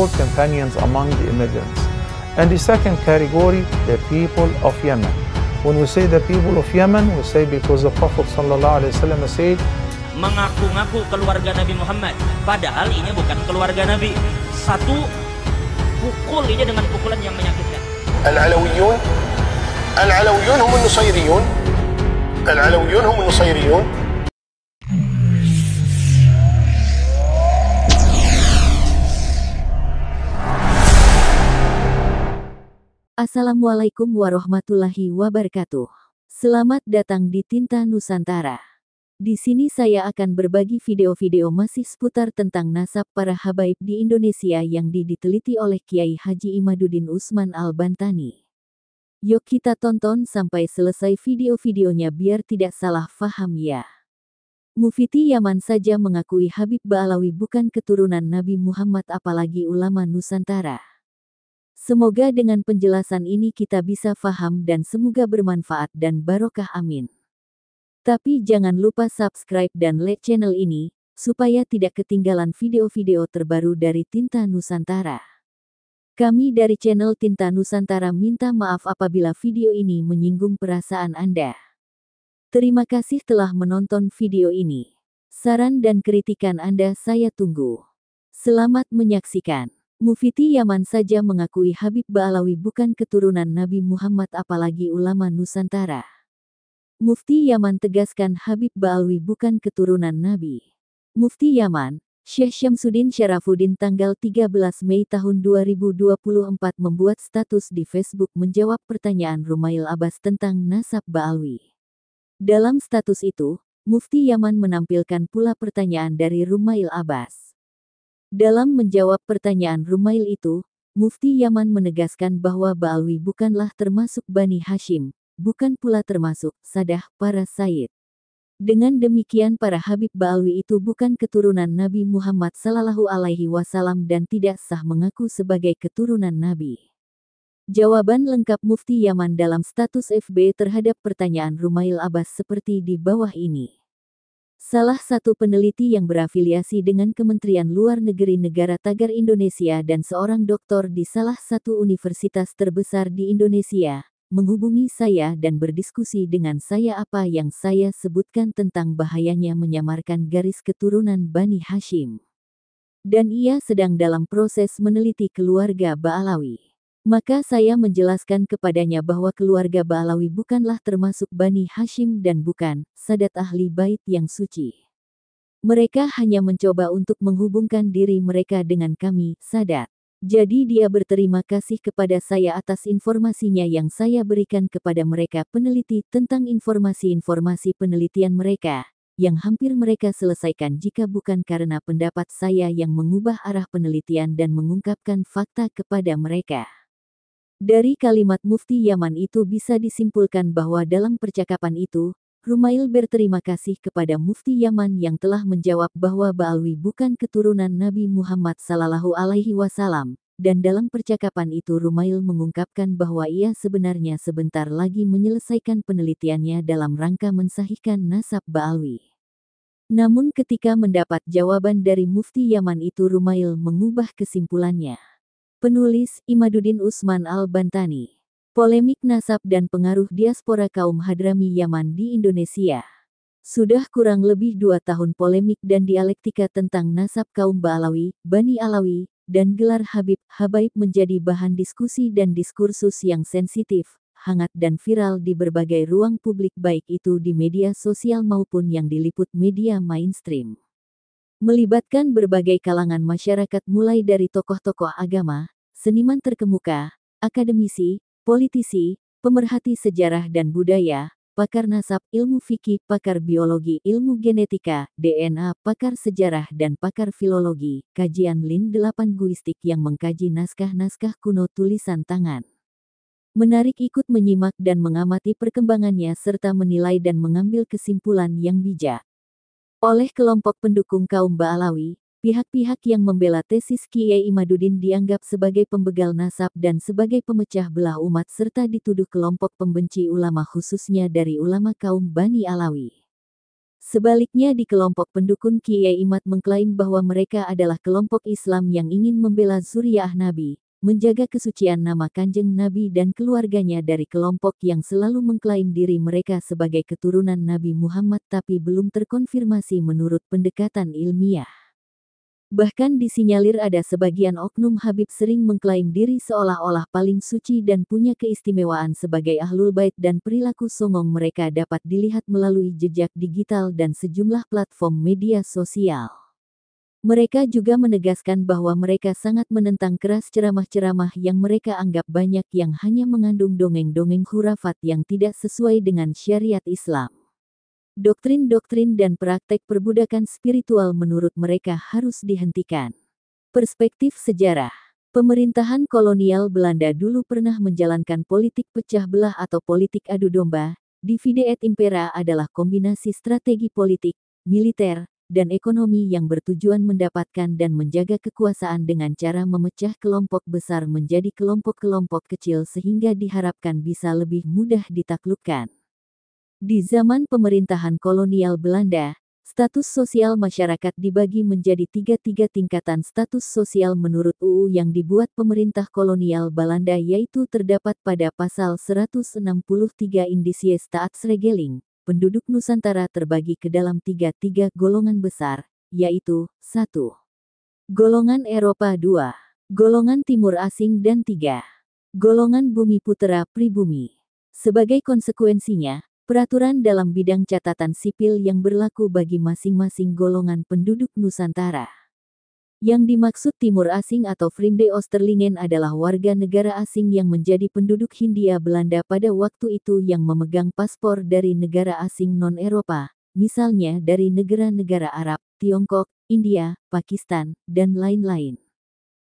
four companions among the immigrants. And the second category, the people of Yemen. When we say the people of Yemen, we say because the Prophet ﷺ said, mengaku-ngaku keluarga Nabi Muhammad, padahal ini bukan keluarga Nabi. Satu, pukul ini dengan pukulan yang menyakitkan. Al-Alawiyun, Al-Alawiyun hum nusayriyun Al-Alawiyun hum nusayriyun Assalamualaikum warahmatullahi wabarakatuh. Selamat datang di Tinta Nusantara. Di sini saya akan berbagi video-video masih seputar tentang nasab para habaib di Indonesia yang diteliti oleh Kiai Haji Imaduddin Usman Al-Bantani. Yuk kita tonton sampai selesai video-videonya biar tidak salah faham ya. Mufiti Yaman saja mengakui Habib Ba'alawi bukan keturunan Nabi Muhammad apalagi ulama Nusantara. Semoga dengan penjelasan ini kita bisa faham dan semoga bermanfaat dan barokah amin. Tapi jangan lupa subscribe dan like channel ini, supaya tidak ketinggalan video-video terbaru dari Tinta Nusantara. Kami dari channel Tinta Nusantara minta maaf apabila video ini menyinggung perasaan Anda. Terima kasih telah menonton video ini. Saran dan kritikan Anda saya tunggu. Selamat menyaksikan. Mufti Yaman saja mengakui Habib Ba'alawi bukan keturunan Nabi Muhammad apalagi ulama Nusantara. Mufti Yaman tegaskan Habib Ba'alawi bukan keturunan Nabi. Mufti Yaman, Syekh Syamsuddin Syarafuddin tanggal 13 Mei tahun 2024 membuat status di Facebook menjawab pertanyaan Rumail Abbas tentang nasab Ba'alawi. Dalam status itu, Mufti Yaman menampilkan pula pertanyaan dari Rumail Abbas. Dalam menjawab pertanyaan Rumail itu, Mufti Yaman menegaskan bahwa Ba'alwi bukanlah termasuk Bani Hashim, bukan pula termasuk Sadah para Said. Dengan demikian para Habib Ba'alwi itu bukan keturunan Nabi Muhammad Sallallahu Alaihi Wasallam dan tidak sah mengaku sebagai keturunan Nabi. Jawaban lengkap Mufti Yaman dalam status FB terhadap pertanyaan Rumail Abbas seperti di bawah ini salah satu peneliti yang berafiliasi dengan Kementerian Luar Negeri Negara Tagar Indonesia dan seorang doktor di salah satu universitas terbesar di Indonesia, menghubungi saya dan berdiskusi dengan saya apa yang saya sebutkan tentang bahayanya menyamarkan garis keturunan Bani Hashim. Dan ia sedang dalam proses meneliti keluarga Baalawi. Maka saya menjelaskan kepadanya bahwa keluarga Ba'alawi bukanlah termasuk Bani Hashim dan bukan Sadat Ahli Bait yang suci. Mereka hanya mencoba untuk menghubungkan diri mereka dengan kami, Sadat. Jadi dia berterima kasih kepada saya atas informasinya yang saya berikan kepada mereka peneliti tentang informasi-informasi penelitian mereka, yang hampir mereka selesaikan jika bukan karena pendapat saya yang mengubah arah penelitian dan mengungkapkan fakta kepada mereka. Dari kalimat mufti Yaman itu bisa disimpulkan bahwa dalam percakapan itu, Rumail berterima kasih kepada Mufti Yaman yang telah menjawab bahwa Ba'alwi bukan keturunan Nabi Muhammad Sallallahu Alaihi Wasallam, dan dalam percakapan itu Rumail mengungkapkan bahwa ia sebenarnya sebentar lagi menyelesaikan penelitiannya dalam rangka mensahihkan nasab Ba'alwi. Namun ketika mendapat jawaban dari Mufti Yaman itu Rumail mengubah kesimpulannya. Penulis Imaduddin Usman Al-Bantani. Polemik nasab dan pengaruh diaspora kaum Hadrami Yaman di Indonesia. Sudah kurang lebih dua tahun polemik dan dialektika tentang nasab kaum Ba'alawi, Bani Alawi, dan gelar Habib Habaib menjadi bahan diskusi dan diskursus yang sensitif, hangat dan viral di berbagai ruang publik baik itu di media sosial maupun yang diliput media mainstream melibatkan berbagai kalangan masyarakat mulai dari tokoh-tokoh agama, seniman terkemuka, akademisi, politisi, pemerhati sejarah dan budaya, pakar nasab ilmu fikih, pakar biologi, ilmu genetika, DNA, pakar sejarah dan pakar filologi, kajian Lin delapan guistik yang mengkaji naskah-naskah kuno tulisan tangan. Menarik ikut menyimak dan mengamati perkembangannya serta menilai dan mengambil kesimpulan yang bijak. Oleh kelompok pendukung kaum Ba'alawi, pihak-pihak yang membela tesis Kiai Imaduddin dianggap sebagai pembegal nasab dan sebagai pemecah belah umat serta dituduh kelompok pembenci ulama khususnya dari ulama kaum Bani Alawi. Sebaliknya di kelompok pendukung Kiai Imad mengklaim bahwa mereka adalah kelompok Islam yang ingin membela suriah Nabi, menjaga kesucian nama Kanjeng Nabi dan keluarganya dari kelompok yang selalu mengklaim diri mereka sebagai keturunan Nabi Muhammad tapi belum terkonfirmasi menurut pendekatan ilmiah. Bahkan disinyalir ada sebagian oknum Habib sering mengklaim diri seolah-olah paling suci dan punya keistimewaan sebagai ahlul bait dan perilaku songong mereka dapat dilihat melalui jejak digital dan sejumlah platform media sosial. Mereka juga menegaskan bahwa mereka sangat menentang keras ceramah-ceramah yang mereka anggap banyak yang hanya mengandung dongeng-dongeng hurafat yang tidak sesuai dengan syariat Islam. Doktrin-doktrin dan praktek perbudakan spiritual menurut mereka harus dihentikan. Perspektif sejarah Pemerintahan kolonial Belanda dulu pernah menjalankan politik pecah belah atau politik adu domba. Divide et impera adalah kombinasi strategi politik, militer, dan ekonomi yang bertujuan mendapatkan dan menjaga kekuasaan dengan cara memecah kelompok besar menjadi kelompok-kelompok kecil sehingga diharapkan bisa lebih mudah ditaklukkan. Di zaman pemerintahan kolonial Belanda, status sosial masyarakat dibagi menjadi tiga-tiga tingkatan status sosial menurut UU yang dibuat pemerintah kolonial Belanda yaitu terdapat pada pasal 163 Indisies Taatsregeling, penduduk Nusantara terbagi ke dalam tiga-tiga golongan besar, yaitu 1. Golongan Eropa 2. Golongan Timur Asing dan 3. Golongan Bumi Putera Pribumi. Sebagai konsekuensinya, peraturan dalam bidang catatan sipil yang berlaku bagi masing-masing golongan penduduk Nusantara yang dimaksud Timur Asing atau Vreemde Osterlingen adalah warga negara asing yang menjadi penduduk Hindia Belanda pada waktu itu yang memegang paspor dari negara asing non-Eropa, misalnya dari negara-negara Arab, Tiongkok, India, Pakistan, dan lain-lain.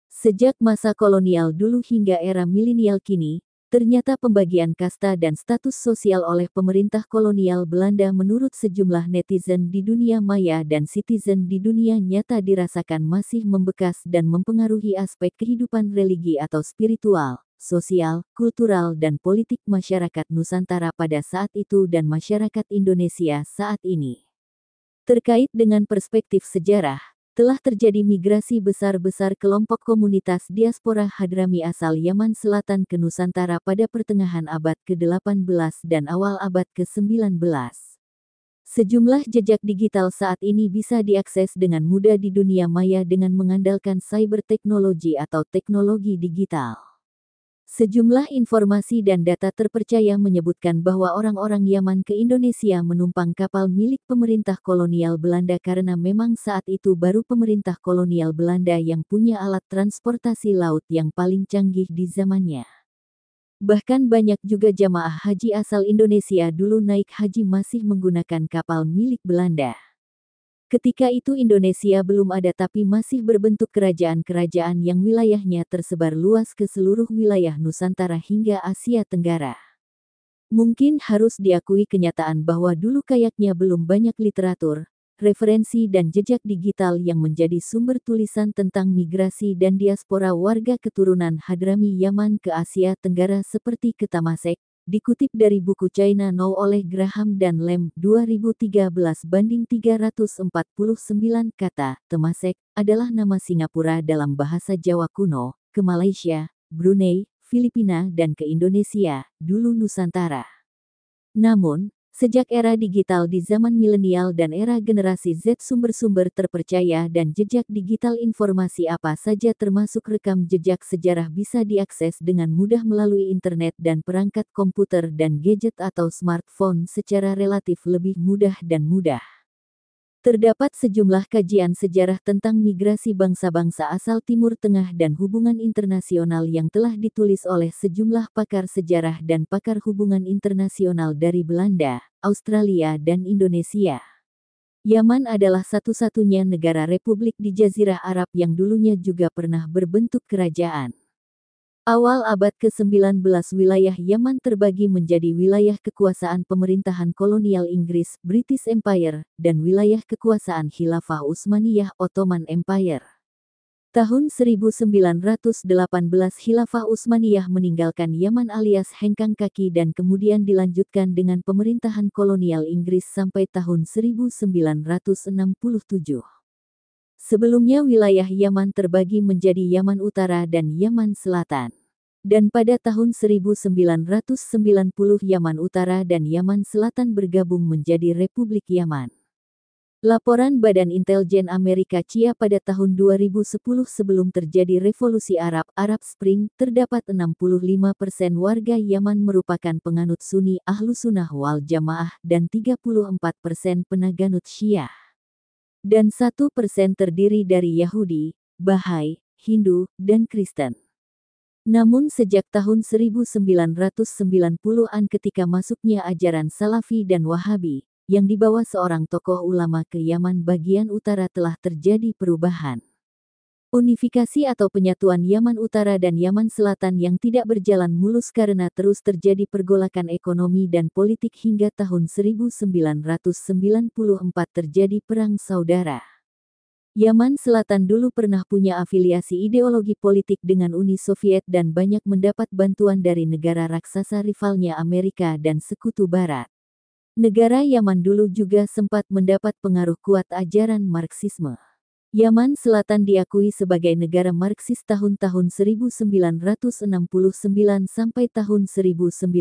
Sejak masa kolonial dulu hingga era milenial kini, Ternyata pembagian kasta dan status sosial oleh pemerintah kolonial Belanda menurut sejumlah netizen di dunia maya dan citizen di dunia nyata dirasakan masih membekas dan mempengaruhi aspek kehidupan religi atau spiritual, sosial, kultural dan politik masyarakat Nusantara pada saat itu dan masyarakat Indonesia saat ini. Terkait dengan perspektif sejarah, telah terjadi migrasi besar-besar kelompok komunitas diaspora Hadrami asal Yaman Selatan ke Nusantara pada pertengahan abad ke-18 dan awal abad ke-19. Sejumlah jejak digital saat ini bisa diakses dengan mudah di dunia maya dengan mengandalkan cyber teknologi atau teknologi digital. Sejumlah informasi dan data terpercaya menyebutkan bahwa orang-orang Yaman ke Indonesia menumpang kapal milik pemerintah kolonial Belanda karena memang saat itu baru pemerintah kolonial Belanda yang punya alat transportasi laut yang paling canggih di zamannya. Bahkan banyak juga jamaah haji asal Indonesia dulu naik haji masih menggunakan kapal milik Belanda. Ketika itu Indonesia belum ada tapi masih berbentuk kerajaan-kerajaan yang wilayahnya tersebar luas ke seluruh wilayah Nusantara hingga Asia Tenggara. Mungkin harus diakui kenyataan bahwa dulu kayaknya belum banyak literatur, referensi dan jejak digital yang menjadi sumber tulisan tentang migrasi dan diaspora warga keturunan Hadrami Yaman ke Asia Tenggara seperti Ketamasek. Dikutip dari buku China Now oleh Graham dan Lem 2013 banding 349 kata, Temasek adalah nama Singapura dalam bahasa Jawa kuno, ke Malaysia, Brunei, Filipina dan ke Indonesia, dulu Nusantara. Namun, Sejak era digital di zaman milenial dan era generasi Z sumber-sumber terpercaya dan jejak digital informasi apa saja termasuk rekam jejak sejarah bisa diakses dengan mudah melalui internet dan perangkat komputer dan gadget atau smartphone secara relatif lebih mudah dan mudah. Terdapat sejumlah kajian sejarah tentang migrasi bangsa-bangsa asal Timur Tengah dan hubungan internasional yang telah ditulis oleh sejumlah pakar sejarah dan pakar hubungan internasional dari Belanda, Australia, dan Indonesia. Yaman adalah satu-satunya negara republik di Jazirah Arab yang dulunya juga pernah berbentuk kerajaan. Awal abad ke-19 wilayah Yaman terbagi menjadi wilayah kekuasaan pemerintahan kolonial Inggris, British Empire, dan wilayah kekuasaan Khilafah Utsmaniyah Ottoman Empire. Tahun 1918 Khilafah Utsmaniyah meninggalkan Yaman alias hengkang kaki dan kemudian dilanjutkan dengan pemerintahan kolonial Inggris sampai tahun 1967. Sebelumnya wilayah Yaman terbagi menjadi Yaman Utara dan Yaman Selatan. Dan pada tahun 1990 Yaman Utara dan Yaman Selatan bergabung menjadi Republik Yaman. Laporan Badan Intelijen Amerika CIA pada tahun 2010 sebelum terjadi revolusi Arab Arab Spring, terdapat 65% warga Yaman merupakan penganut Sunni Ahlu Sunnah wal Jamaah dan 34% penaganut Syiah dan satu persen terdiri dari Yahudi, Bahai, Hindu, dan Kristen. Namun sejak tahun 1990-an ketika masuknya ajaran Salafi dan Wahabi, yang dibawa seorang tokoh ulama ke Yaman bagian utara telah terjadi perubahan. Unifikasi atau penyatuan Yaman Utara dan Yaman Selatan yang tidak berjalan mulus karena terus terjadi pergolakan ekonomi dan politik hingga tahun 1994 terjadi perang saudara. Yaman Selatan dulu pernah punya afiliasi ideologi politik dengan Uni Soviet dan banyak mendapat bantuan dari negara raksasa rivalnya Amerika dan Sekutu Barat. Negara Yaman dulu juga sempat mendapat pengaruh kuat ajaran Marxisme. Yaman Selatan diakui sebagai negara Marxis tahun-tahun 1969 sampai tahun 1970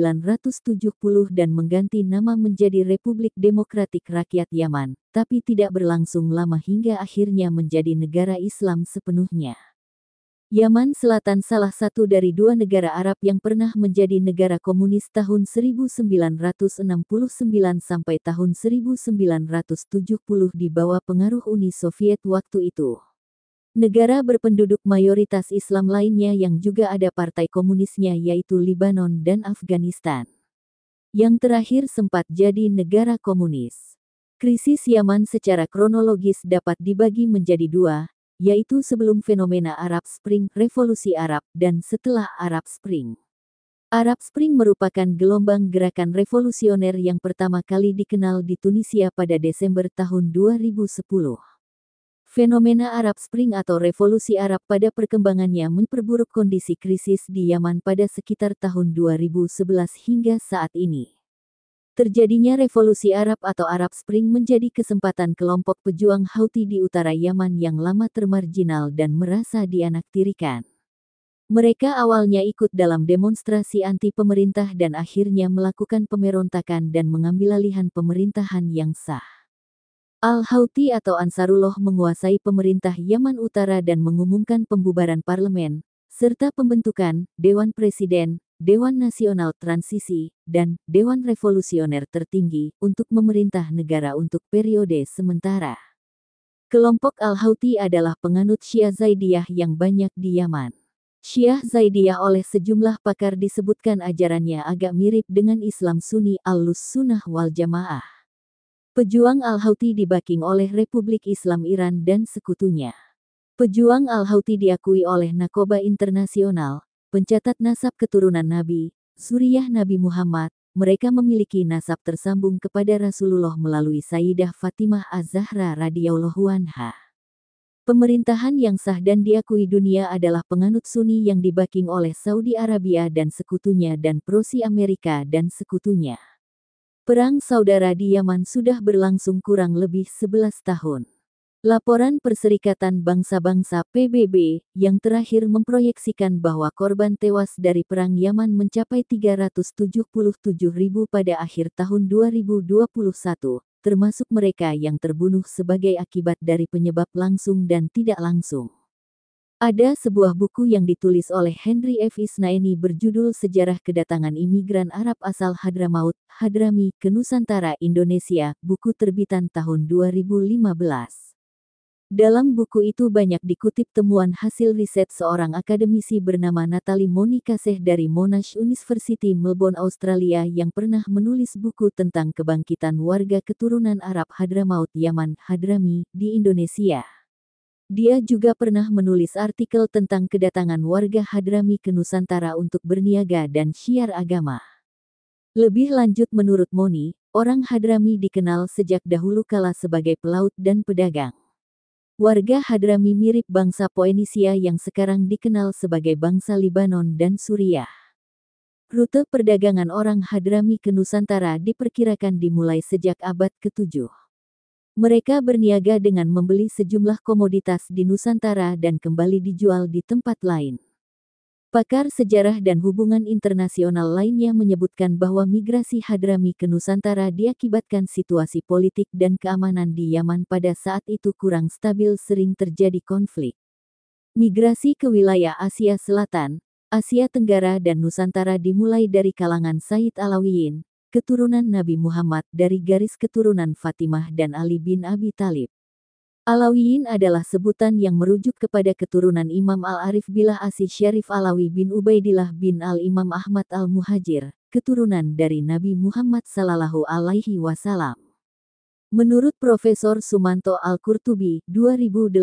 dan mengganti nama menjadi Republik Demokratik Rakyat Yaman, tapi tidak berlangsung lama hingga akhirnya menjadi negara Islam sepenuhnya. Yaman Selatan salah satu dari dua negara Arab yang pernah menjadi negara komunis tahun 1969 sampai tahun 1970 di bawah pengaruh Uni Soviet waktu itu. Negara berpenduduk mayoritas Islam lainnya yang juga ada partai komunisnya yaitu Libanon dan Afghanistan. Yang terakhir sempat jadi negara komunis. Krisis Yaman secara kronologis dapat dibagi menjadi dua, yaitu sebelum fenomena Arab Spring, Revolusi Arab, dan setelah Arab Spring. Arab Spring merupakan gelombang gerakan revolusioner yang pertama kali dikenal di Tunisia pada Desember tahun 2010. Fenomena Arab Spring atau Revolusi Arab pada perkembangannya memperburuk kondisi krisis di Yaman pada sekitar tahun 2011 hingga saat ini. Terjadinya revolusi Arab atau Arab Spring menjadi kesempatan kelompok pejuang Houthi di utara Yaman yang lama termarginal dan merasa dianaktirikan. Mereka awalnya ikut dalam demonstrasi anti pemerintah dan akhirnya melakukan pemberontakan dan mengambil alihan pemerintahan yang sah. Al-Houthi atau Ansarullah menguasai pemerintah Yaman Utara dan mengumumkan pembubaran parlemen, serta pembentukan Dewan Presiden, Dewan Nasional Transisi, dan Dewan Revolusioner Tertinggi untuk memerintah negara untuk periode sementara. Kelompok Al-Houthi adalah penganut Syiah Zaidiyah yang banyak di Yaman. Syiah Zaidiyah oleh sejumlah pakar disebutkan ajarannya agak mirip dengan Islam Sunni Al-Lus Sunnah wal Jamaah. Pejuang Al-Houthi dibaking oleh Republik Islam Iran dan sekutunya. Pejuang Al-Houthi diakui oleh Nakoba Internasional, Pencatat nasab keturunan Nabi, Suriah Nabi Muhammad, mereka memiliki nasab tersambung kepada Rasulullah melalui Sayyidah Fatimah Az-Zahra radhiyallahu anha. Pemerintahan yang sah dan diakui dunia adalah penganut Sunni yang dibaking oleh Saudi Arabia dan sekutunya dan Prosi Amerika dan sekutunya. Perang saudara di Yaman sudah berlangsung kurang lebih 11 tahun. Laporan Perserikatan Bangsa-Bangsa PBB yang terakhir memproyeksikan bahwa korban tewas dari Perang Yaman mencapai 377 ribu pada akhir tahun 2021, termasuk mereka yang terbunuh sebagai akibat dari penyebab langsung dan tidak langsung. Ada sebuah buku yang ditulis oleh Henry F. Isnaeni berjudul Sejarah Kedatangan Imigran Arab Asal Hadramaut, Hadrami, ke Nusantara, Indonesia, buku terbitan tahun 2015. Dalam buku itu banyak dikutip temuan hasil riset seorang akademisi bernama Natalie Monica Seh dari Monash University Melbourne, Australia yang pernah menulis buku tentang kebangkitan warga keturunan Arab Hadramaut Yaman Hadrami di Indonesia. Dia juga pernah menulis artikel tentang kedatangan warga Hadrami ke Nusantara untuk berniaga dan syiar agama. Lebih lanjut menurut Moni, orang Hadrami dikenal sejak dahulu kala sebagai pelaut dan pedagang. Warga Hadrami mirip bangsa Poenisia yang sekarang dikenal sebagai bangsa Libanon dan Suriah. Rute perdagangan orang Hadrami ke Nusantara diperkirakan dimulai sejak abad ke-7. Mereka berniaga dengan membeli sejumlah komoditas di Nusantara dan kembali dijual di tempat lain. Pakar sejarah dan hubungan internasional lainnya menyebutkan bahwa migrasi Hadrami ke Nusantara diakibatkan situasi politik dan keamanan di Yaman pada saat itu kurang stabil sering terjadi konflik. Migrasi ke wilayah Asia Selatan, Asia Tenggara dan Nusantara dimulai dari kalangan Said Alawiyin, keturunan Nabi Muhammad dari garis keturunan Fatimah dan Ali bin Abi Talib. Alawiyin adalah sebutan yang merujuk kepada keturunan Imam Al-Arif Bilah Asih Syarif Alawi bin Ubaidillah bin Al-Imam Ahmad Al-Muhajir, keturunan dari Nabi Muhammad Sallallahu Alaihi Wasallam. Menurut Profesor Sumanto Al-Qurtubi, 2018,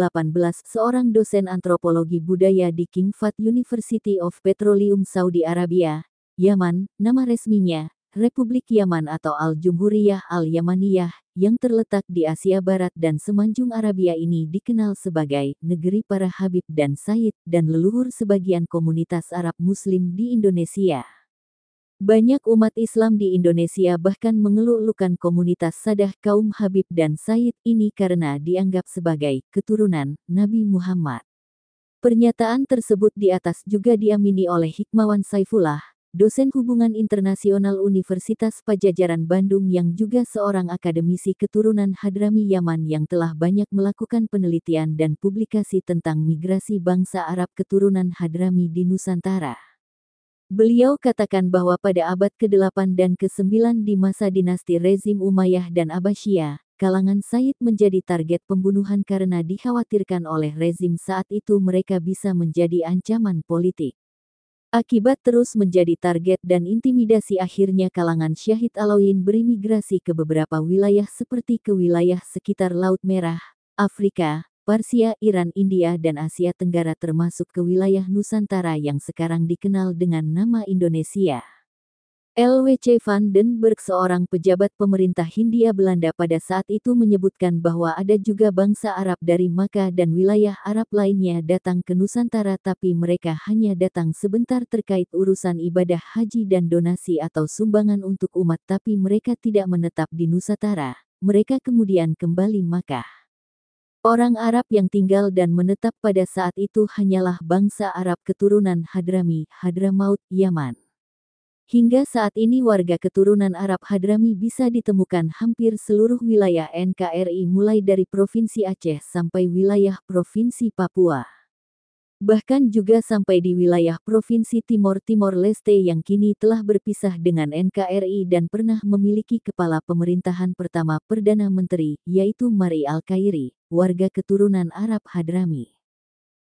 seorang dosen antropologi budaya di King Fahd University of Petroleum Saudi Arabia, Yaman, nama resminya, Republik Yaman atau Al-Jumhuriyah Al-Yamaniyah, yang terletak di Asia Barat dan Semenanjung Arabia ini dikenal sebagai negeri para Habib dan Said dan leluhur sebagian komunitas Arab Muslim di Indonesia. Banyak umat Islam di Indonesia bahkan mengelulukan komunitas sadah kaum Habib dan Said ini karena dianggap sebagai keturunan Nabi Muhammad. Pernyataan tersebut di atas juga diamini oleh Hikmawan Saifullah, dosen hubungan internasional Universitas Pajajaran Bandung yang juga seorang akademisi keturunan Hadrami Yaman yang telah banyak melakukan penelitian dan publikasi tentang migrasi bangsa Arab keturunan Hadrami di Nusantara. Beliau katakan bahwa pada abad ke-8 dan ke-9 di masa dinasti rezim Umayyah dan Abbasiyah, kalangan Said menjadi target pembunuhan karena dikhawatirkan oleh rezim saat itu mereka bisa menjadi ancaman politik. Akibat terus menjadi target dan intimidasi akhirnya kalangan Syahid Alauin berimigrasi ke beberapa wilayah seperti ke wilayah sekitar Laut Merah, Afrika, Persia, Iran, India dan Asia Tenggara termasuk ke wilayah Nusantara yang sekarang dikenal dengan nama Indonesia. LWC van den Berg seorang pejabat pemerintah Hindia Belanda pada saat itu menyebutkan bahwa ada juga bangsa Arab dari Makkah dan wilayah Arab lainnya datang ke Nusantara tapi mereka hanya datang sebentar terkait urusan ibadah haji dan donasi atau sumbangan untuk umat tapi mereka tidak menetap di Nusantara. Mereka kemudian kembali Makkah. Orang Arab yang tinggal dan menetap pada saat itu hanyalah bangsa Arab keturunan Hadrami, Hadramaut, Yaman. Hingga saat ini warga keturunan Arab Hadrami bisa ditemukan hampir seluruh wilayah NKRI mulai dari Provinsi Aceh sampai wilayah Provinsi Papua. Bahkan juga sampai di wilayah Provinsi Timor Timor Leste yang kini telah berpisah dengan NKRI dan pernah memiliki kepala pemerintahan pertama Perdana Menteri, yaitu Mari Al-Kairi, warga keturunan Arab Hadrami.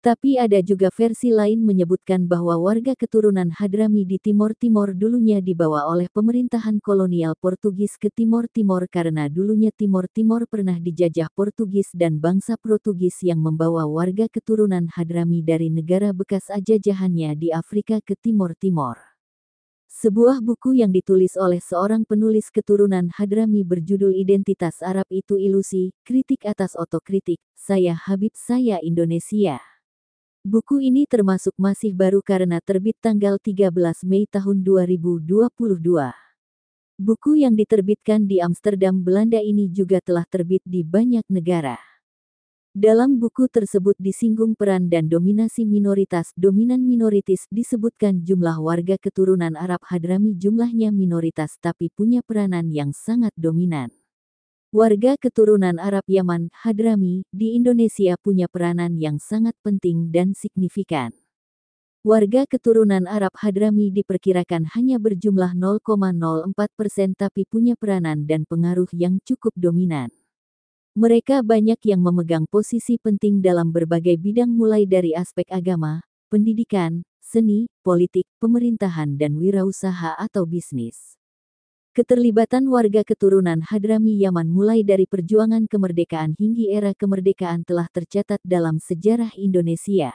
Tapi ada juga versi lain menyebutkan bahwa warga keturunan Hadrami di Timor Timor dulunya dibawa oleh pemerintahan kolonial Portugis ke Timor Timor karena dulunya Timor Timor pernah dijajah Portugis dan bangsa Portugis yang membawa warga keturunan Hadrami dari negara bekas ajajahannya di Afrika ke Timor Timor. Sebuah buku yang ditulis oleh seorang penulis keturunan Hadrami berjudul Identitas Arab itu Ilusi, Kritik atas Otokritik, Saya Habib Saya Indonesia. Buku ini termasuk masih baru karena terbit tanggal 13 Mei tahun 2022. Buku yang diterbitkan di Amsterdam, Belanda ini juga telah terbit di banyak negara. Dalam buku tersebut disinggung peran dan dominasi minoritas dominan minoritis disebutkan jumlah warga keturunan Arab Hadrami jumlahnya minoritas tapi punya peranan yang sangat dominan. Warga keturunan Arab Yaman, Hadrami, di Indonesia punya peranan yang sangat penting dan signifikan. Warga keturunan Arab Hadrami diperkirakan hanya berjumlah 0,04 persen tapi punya peranan dan pengaruh yang cukup dominan. Mereka banyak yang memegang posisi penting dalam berbagai bidang mulai dari aspek agama, pendidikan, seni, politik, pemerintahan dan wirausaha atau bisnis. Keterlibatan warga keturunan Hadrami Yaman mulai dari perjuangan kemerdekaan hingga era kemerdekaan telah tercatat dalam sejarah Indonesia.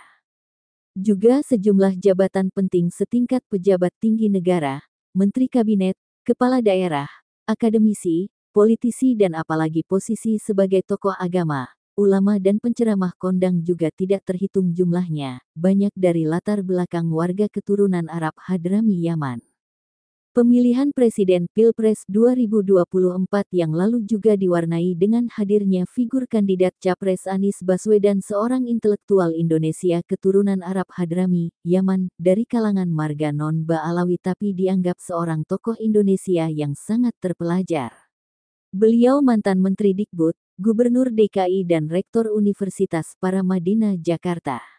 Juga sejumlah jabatan penting setingkat pejabat tinggi negara, menteri kabinet, kepala daerah, akademisi, politisi dan apalagi posisi sebagai tokoh agama, ulama dan penceramah kondang juga tidak terhitung jumlahnya, banyak dari latar belakang warga keturunan Arab Hadrami Yaman. Pemilihan Presiden Pilpres 2024 yang lalu juga diwarnai dengan hadirnya figur kandidat Capres Anies Baswedan seorang intelektual Indonesia keturunan Arab Hadrami, Yaman, dari kalangan marga non-Ba'alawi tapi dianggap seorang tokoh Indonesia yang sangat terpelajar. Beliau mantan Menteri Dikbud, Gubernur DKI dan Rektor Universitas Paramadina Jakarta.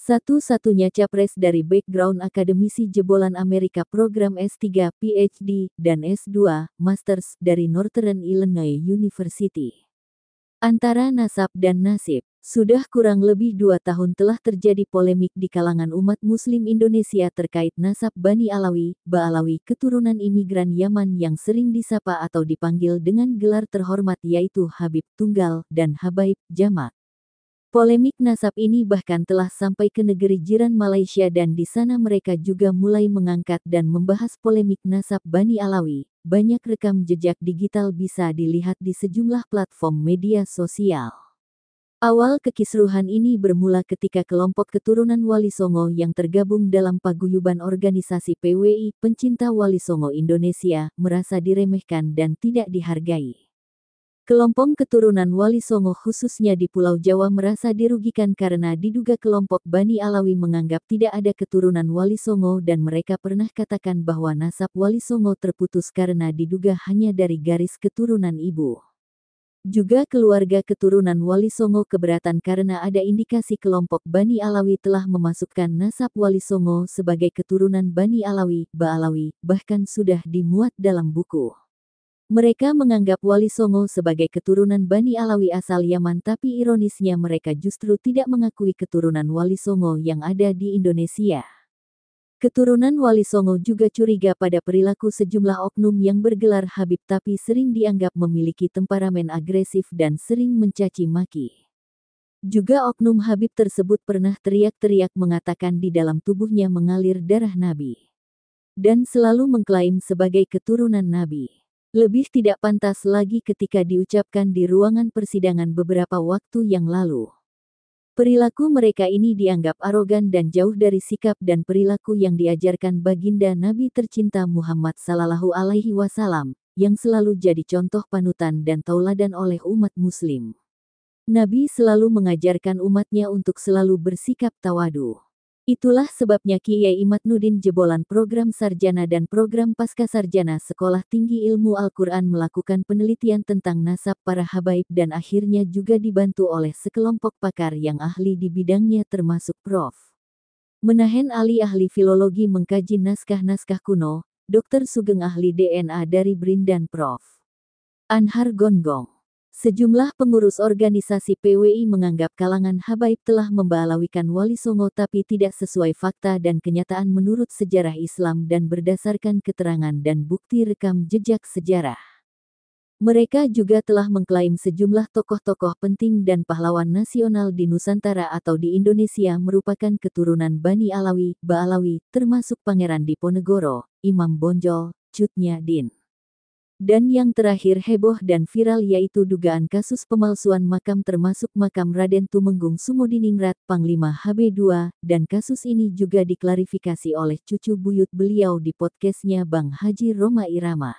Satu-satunya capres dari background akademisi jebolan Amerika program S3 PhD dan S2 Masters dari Northern Illinois University. Antara nasab dan nasib, sudah kurang lebih dua tahun telah terjadi polemik di kalangan umat muslim Indonesia terkait nasab Bani Alawi, Baalawi keturunan imigran Yaman yang sering disapa atau dipanggil dengan gelar terhormat yaitu Habib Tunggal dan Habaib Jamak. Polemik nasab ini bahkan telah sampai ke negeri jiran Malaysia dan di sana mereka juga mulai mengangkat dan membahas polemik nasab Bani Alawi. Banyak rekam jejak digital bisa dilihat di sejumlah platform media sosial. Awal kekisruhan ini bermula ketika kelompok keturunan Wali Songo yang tergabung dalam paguyuban organisasi PWI Pencinta Wali Songo Indonesia merasa diremehkan dan tidak dihargai. Kelompok keturunan Wali Songo khususnya di Pulau Jawa merasa dirugikan karena diduga kelompok Bani Alawi menganggap tidak ada keturunan Wali Songo dan mereka pernah katakan bahwa nasab Wali Songo terputus karena diduga hanya dari garis keturunan ibu. Juga keluarga keturunan Wali Songo keberatan karena ada indikasi kelompok Bani Alawi telah memasukkan nasab Wali Songo sebagai keturunan Bani Alawi, Baalawi, bahkan sudah dimuat dalam buku. Mereka menganggap Wali Songo sebagai keturunan Bani Alawi asal Yaman tapi ironisnya mereka justru tidak mengakui keturunan Wali Songo yang ada di Indonesia. Keturunan Wali Songo juga curiga pada perilaku sejumlah oknum yang bergelar Habib tapi sering dianggap memiliki temperamen agresif dan sering mencaci maki. Juga oknum Habib tersebut pernah teriak-teriak mengatakan di dalam tubuhnya mengalir darah Nabi. Dan selalu mengklaim sebagai keturunan Nabi. Lebih tidak pantas lagi ketika diucapkan di ruangan persidangan beberapa waktu yang lalu. Perilaku mereka ini dianggap arogan dan jauh dari sikap dan perilaku yang diajarkan baginda Nabi tercinta Muhammad Sallallahu Alaihi Wasallam, yang selalu jadi contoh panutan dan tauladan oleh umat muslim. Nabi selalu mengajarkan umatnya untuk selalu bersikap tawadu. Itulah sebabnya Kiai Imad Nudin Jebolan Program Sarjana dan Program Pasca Sarjana Sekolah Tinggi Ilmu Al-Quran melakukan penelitian tentang nasab para habaib dan akhirnya juga dibantu oleh sekelompok pakar yang ahli di bidangnya termasuk Prof. Menahen Ali ahli filologi mengkaji naskah-naskah kuno, Dr. Sugeng ahli DNA dari Brin dan Prof. Anhar Gonggong. Sejumlah pengurus organisasi PWI menganggap kalangan Habaib telah membalawikan Wali Songo tapi tidak sesuai fakta dan kenyataan menurut sejarah Islam dan berdasarkan keterangan dan bukti rekam jejak sejarah. Mereka juga telah mengklaim sejumlah tokoh-tokoh penting dan pahlawan nasional di Nusantara atau di Indonesia merupakan keturunan Bani Alawi, Baalawi, termasuk Pangeran Diponegoro, Imam Bonjol, Cutnya Din. Dan yang terakhir heboh dan viral yaitu dugaan kasus pemalsuan makam termasuk makam Raden Tumenggung Sumudiningrat Panglima HB2, dan kasus ini juga diklarifikasi oleh cucu buyut beliau di podcastnya Bang Haji Roma Irama.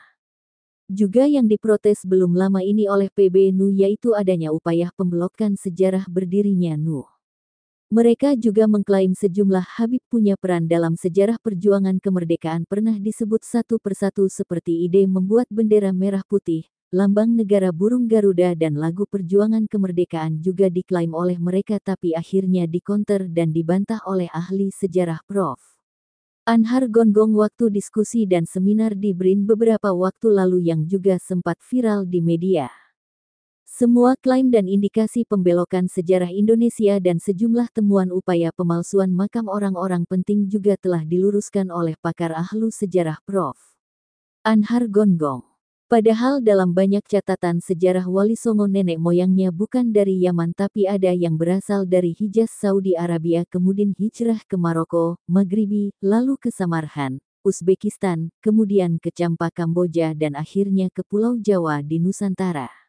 Juga yang diprotes belum lama ini oleh PB Nu yaitu adanya upaya pemblokan sejarah berdirinya Nu. Mereka juga mengklaim sejumlah Habib punya peran dalam sejarah perjuangan kemerdekaan pernah disebut satu persatu seperti ide membuat bendera merah putih, lambang negara burung Garuda dan lagu perjuangan kemerdekaan juga diklaim oleh mereka tapi akhirnya dikonter dan dibantah oleh ahli sejarah Prof. Anhar Gonggong waktu diskusi dan seminar di BRIN beberapa waktu lalu yang juga sempat viral di media. Semua klaim dan indikasi pembelokan sejarah Indonesia dan sejumlah temuan upaya pemalsuan makam orang-orang penting juga telah diluruskan oleh pakar ahlu sejarah Prof. Anhar Gonggong. Padahal dalam banyak catatan sejarah Wali Songo nenek moyangnya bukan dari Yaman tapi ada yang berasal dari Hijaz Saudi Arabia kemudian hijrah ke Maroko, Maghribi, lalu ke Samarhan, Uzbekistan, kemudian ke Campa Kamboja dan akhirnya ke Pulau Jawa di Nusantara.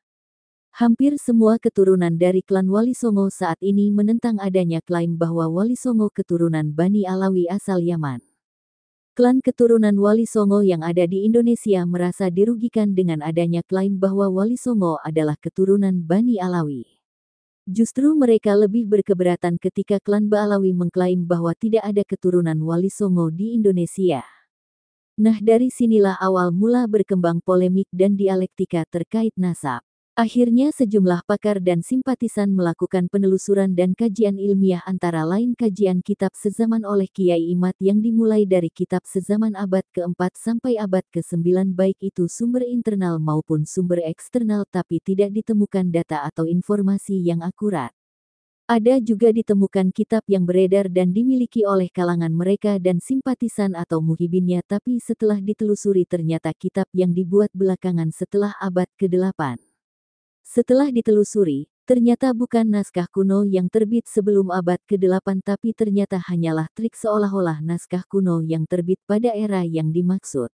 Hampir semua keturunan dari klan Wali Songo saat ini menentang adanya klaim bahwa Wali Songo keturunan Bani Alawi asal Yaman. Klan keturunan Wali Songo yang ada di Indonesia merasa dirugikan dengan adanya klaim bahwa Wali Songo adalah keturunan Bani Alawi. Justru mereka lebih berkeberatan ketika klan Baalawi mengklaim bahwa tidak ada keturunan Wali Songo di Indonesia. Nah dari sinilah awal mula berkembang polemik dan dialektika terkait nasab. Akhirnya sejumlah pakar dan simpatisan melakukan penelusuran dan kajian ilmiah antara lain kajian kitab sezaman oleh Kiai Imat yang dimulai dari kitab sezaman abad keempat sampai abad ke-9 baik itu sumber internal maupun sumber eksternal tapi tidak ditemukan data atau informasi yang akurat. Ada juga ditemukan kitab yang beredar dan dimiliki oleh kalangan mereka dan simpatisan atau muhibinnya tapi setelah ditelusuri ternyata kitab yang dibuat belakangan setelah abad ke-8. Setelah ditelusuri, ternyata bukan naskah kuno yang terbit sebelum abad ke-8 tapi ternyata hanyalah trik seolah-olah naskah kuno yang terbit pada era yang dimaksud.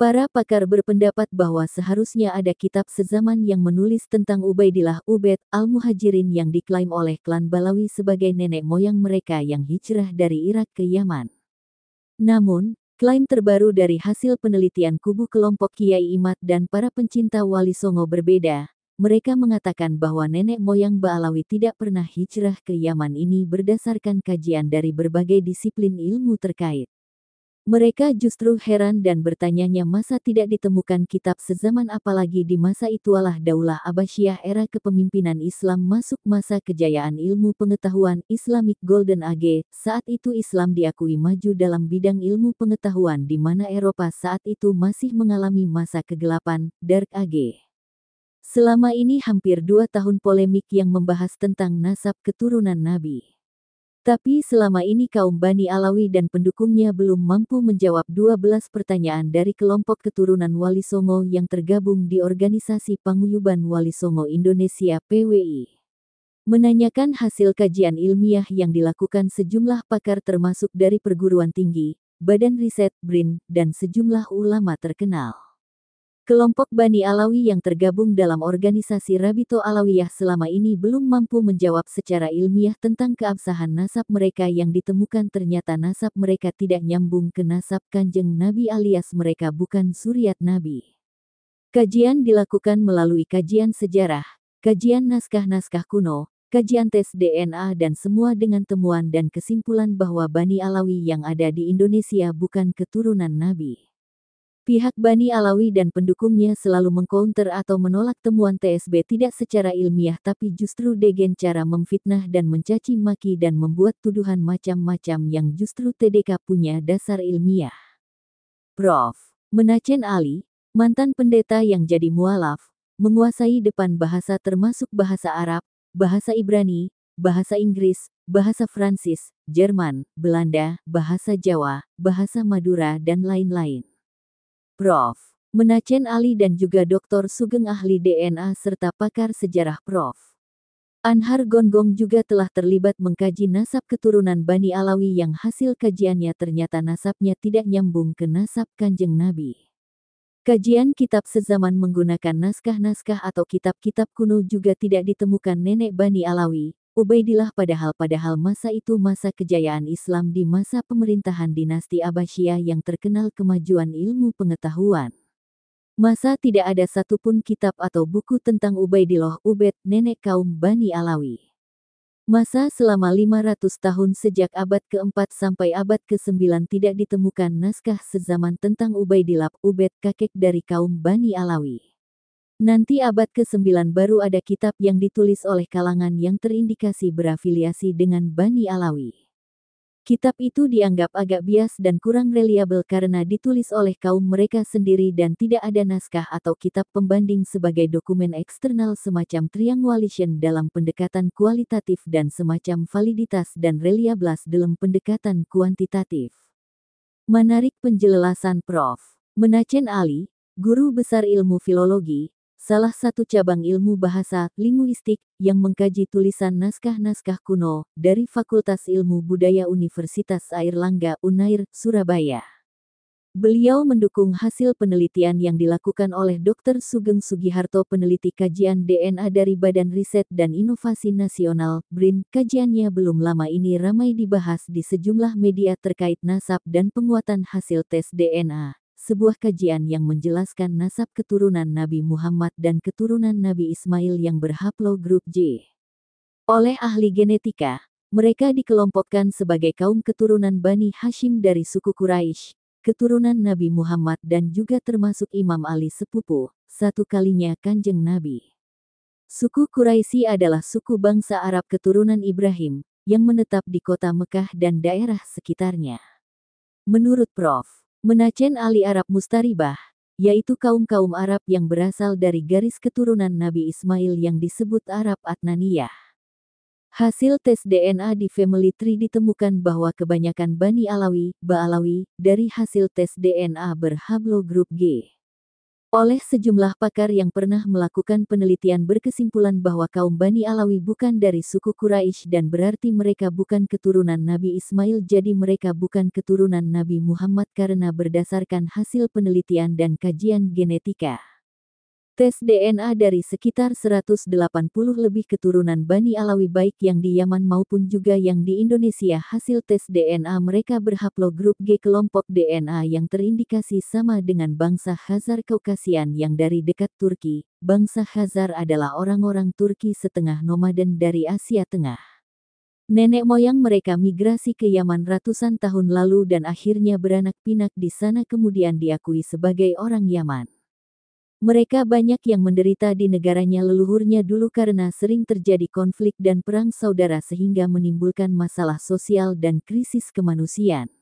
Para pakar berpendapat bahwa seharusnya ada kitab sezaman yang menulis tentang Ubaidillah Ubed al-Muhajirin yang diklaim oleh klan Balawi sebagai nenek moyang mereka yang hijrah dari Irak ke Yaman. Namun, Klaim terbaru dari hasil penelitian kubu kelompok Kiai Imat dan para pencinta Wali Songo berbeda, mereka mengatakan bahwa nenek moyang Baalawi tidak pernah hijrah ke Yaman ini berdasarkan kajian dari berbagai disiplin ilmu terkait. Mereka justru heran dan bertanyanya masa tidak ditemukan kitab sezaman apalagi di masa itulah daulah Abasyah era kepemimpinan Islam masuk masa kejayaan ilmu pengetahuan Islamic Golden Age. Saat itu Islam diakui maju dalam bidang ilmu pengetahuan di mana Eropa saat itu masih mengalami masa kegelapan, Dark Age. Selama ini hampir dua tahun polemik yang membahas tentang nasab keturunan Nabi. Tapi selama ini kaum Bani Alawi dan pendukungnya belum mampu menjawab 12 pertanyaan dari kelompok keturunan Wali Songo yang tergabung di organisasi Panguyuban Wali Songo Indonesia PWI. Menanyakan hasil kajian ilmiah yang dilakukan sejumlah pakar termasuk dari perguruan tinggi, badan riset BRIN, dan sejumlah ulama terkenal. Kelompok Bani Alawi yang tergabung dalam organisasi Rabito Alawiyah selama ini belum mampu menjawab secara ilmiah tentang keabsahan nasab mereka yang ditemukan ternyata nasab mereka tidak nyambung ke nasab kanjeng Nabi alias mereka bukan suriat Nabi. Kajian dilakukan melalui kajian sejarah, kajian naskah-naskah kuno, kajian tes DNA dan semua dengan temuan dan kesimpulan bahwa Bani Alawi yang ada di Indonesia bukan keturunan Nabi. Pihak Bani Alawi dan pendukungnya selalu mengcounter atau menolak temuan TSB tidak secara ilmiah tapi justru degen cara memfitnah dan mencaci maki dan membuat tuduhan macam-macam yang justru TDK punya dasar ilmiah. Prof. Menacen Ali, mantan pendeta yang jadi mualaf, menguasai depan bahasa termasuk bahasa Arab, bahasa Ibrani, bahasa Inggris, bahasa Prancis, Jerman, Belanda, bahasa Jawa, bahasa Madura dan lain-lain. Prof. Menachen Ali dan juga Dr. Sugeng ahli DNA serta pakar sejarah Prof. Anhar Gonggong juga telah terlibat mengkaji nasab keturunan Bani Alawi yang hasil kajiannya ternyata nasabnya tidak nyambung ke nasab Kanjeng Nabi. Kajian kitab sezaman menggunakan naskah-naskah atau kitab-kitab kuno juga tidak ditemukan nenek Bani Alawi, Ubaidillah padahal-padahal masa itu masa kejayaan Islam di masa pemerintahan dinasti Abbasiyah yang terkenal kemajuan ilmu pengetahuan. Masa tidak ada satupun kitab atau buku tentang Ubaidillah Ubed, nenek kaum Bani Alawi. Masa selama 500 tahun sejak abad ke-4 sampai abad ke-9 tidak ditemukan naskah sezaman tentang Ubaidillah Ubed kakek dari kaum Bani Alawi. Nanti abad ke-9 baru ada kitab yang ditulis oleh kalangan yang terindikasi berafiliasi dengan Bani Alawi. Kitab itu dianggap agak bias dan kurang reliable karena ditulis oleh kaum mereka sendiri dan tidak ada naskah atau kitab pembanding sebagai dokumen eksternal semacam triangulation dalam pendekatan kualitatif dan semacam validitas dan reliablas dalam pendekatan kuantitatif. Menarik penjelasan Prof. Menachen Ali, guru besar ilmu filologi, salah satu cabang ilmu bahasa linguistik yang mengkaji tulisan naskah-naskah kuno dari Fakultas Ilmu Budaya Universitas Air Langga Unair, Surabaya. Beliau mendukung hasil penelitian yang dilakukan oleh Dr. Sugeng Sugiharto peneliti kajian DNA dari Badan Riset dan Inovasi Nasional, BRIN. Kajiannya belum lama ini ramai dibahas di sejumlah media terkait nasab dan penguatan hasil tes DNA sebuah kajian yang menjelaskan nasab keturunan Nabi Muhammad dan keturunan Nabi Ismail yang grup J. Oleh ahli genetika, mereka dikelompokkan sebagai kaum keturunan Bani Hashim dari suku Quraisy, keturunan Nabi Muhammad dan juga termasuk Imam Ali sepupu, satu kalinya Kanjeng Nabi. Suku Quraisy adalah suku bangsa Arab keturunan Ibrahim yang menetap di kota Mekah dan daerah sekitarnya. Menurut Prof. Menacen Ali Arab Mustaribah, yaitu kaum-kaum Arab yang berasal dari garis keturunan Nabi Ismail yang disebut Arab Adnaniyah. Hasil tes DNA di Family Tree ditemukan bahwa kebanyakan Bani Alawi, Ba'alawi, dari hasil tes DNA berhablo grup G oleh sejumlah pakar yang pernah melakukan penelitian berkesimpulan bahwa kaum Bani Alawi bukan dari suku Quraisy dan berarti mereka bukan keturunan Nabi Ismail jadi mereka bukan keturunan Nabi Muhammad karena berdasarkan hasil penelitian dan kajian genetika. Tes DNA dari sekitar 180 lebih keturunan Bani Alawi baik yang di Yaman maupun juga yang di Indonesia hasil tes DNA mereka grup G kelompok DNA yang terindikasi sama dengan bangsa Khazar Kaukasian yang dari dekat Turki. Bangsa Khazar adalah orang-orang Turki setengah nomaden dari Asia Tengah. Nenek moyang mereka migrasi ke Yaman ratusan tahun lalu dan akhirnya beranak pinak di sana kemudian diakui sebagai orang Yaman. Mereka banyak yang menderita di negaranya leluhurnya dulu karena sering terjadi konflik dan perang saudara sehingga menimbulkan masalah sosial dan krisis kemanusiaan.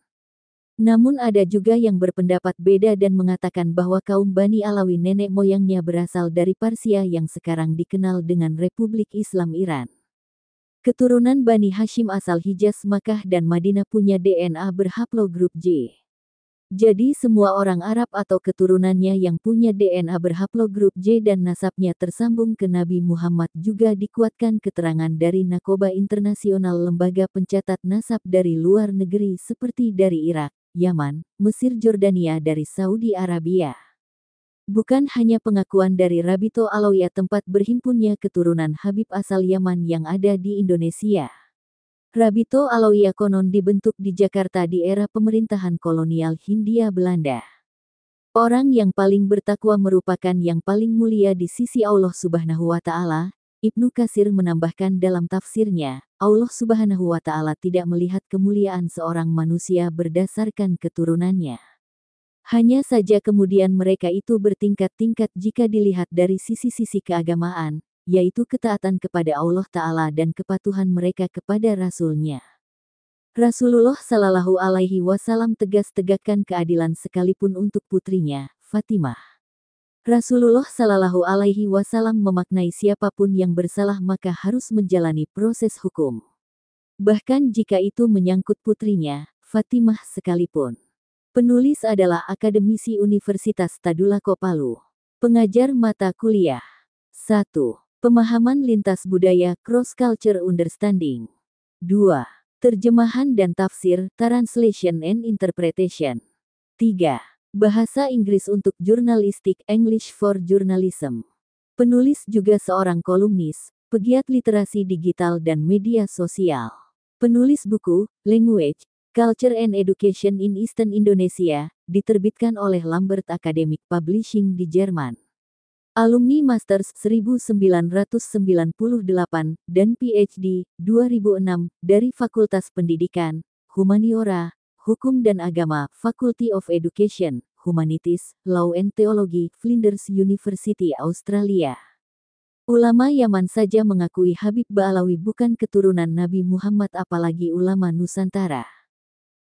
Namun ada juga yang berpendapat beda dan mengatakan bahwa kaum Bani Alawi nenek moyangnya berasal dari Parsia yang sekarang dikenal dengan Republik Islam Iran. Keturunan Bani Hashim asal Hijaz Makkah dan Madinah punya DNA berhaplogrup J. Jadi semua orang Arab atau keturunannya yang punya DNA berhaplogrup J dan nasabnya tersambung ke Nabi Muhammad juga dikuatkan keterangan dari Nakoba Internasional Lembaga Pencatat Nasab dari luar negeri seperti dari Irak, Yaman, Mesir Jordania dari Saudi Arabia. Bukan hanya pengakuan dari Rabito Aloya tempat berhimpunnya keturunan Habib asal Yaman yang ada di Indonesia. Rabito Aloia konon dibentuk di Jakarta di era pemerintahan kolonial Hindia Belanda. Orang yang paling bertakwa merupakan yang paling mulia di sisi Allah Subhanahu wa taala. Ibnu Kasir menambahkan dalam tafsirnya, Allah Subhanahu wa taala tidak melihat kemuliaan seorang manusia berdasarkan keturunannya. Hanya saja kemudian mereka itu bertingkat-tingkat jika dilihat dari sisi-sisi keagamaan, yaitu ketaatan kepada Allah Ta'ala dan kepatuhan mereka kepada Rasulnya. Rasulullah Shallallahu Alaihi Wasallam tegas tegakkan keadilan sekalipun untuk putrinya, Fatimah. Rasulullah Shallallahu Alaihi Wasallam memaknai siapapun yang bersalah maka harus menjalani proses hukum. Bahkan jika itu menyangkut putrinya, Fatimah sekalipun. Penulis adalah akademisi Universitas Tadulako Palu. Pengajar mata kuliah 1. Pemahaman lintas budaya cross culture understanding. 2. Terjemahan dan tafsir translation and interpretation. 3. Bahasa Inggris untuk jurnalistik English for journalism. Penulis juga seorang kolumnis, pegiat literasi digital dan media sosial. Penulis buku Language, Culture and Education in Eastern Indonesia diterbitkan oleh Lambert Academic Publishing di Jerman alumni Masters 1998 dan PhD 2006 dari Fakultas Pendidikan, Humaniora, Hukum dan Agama, Faculty of Education, Humanities, Law and Theology, Flinders University, Australia. Ulama Yaman saja mengakui Habib Ba'alawi bukan keturunan Nabi Muhammad apalagi ulama Nusantara.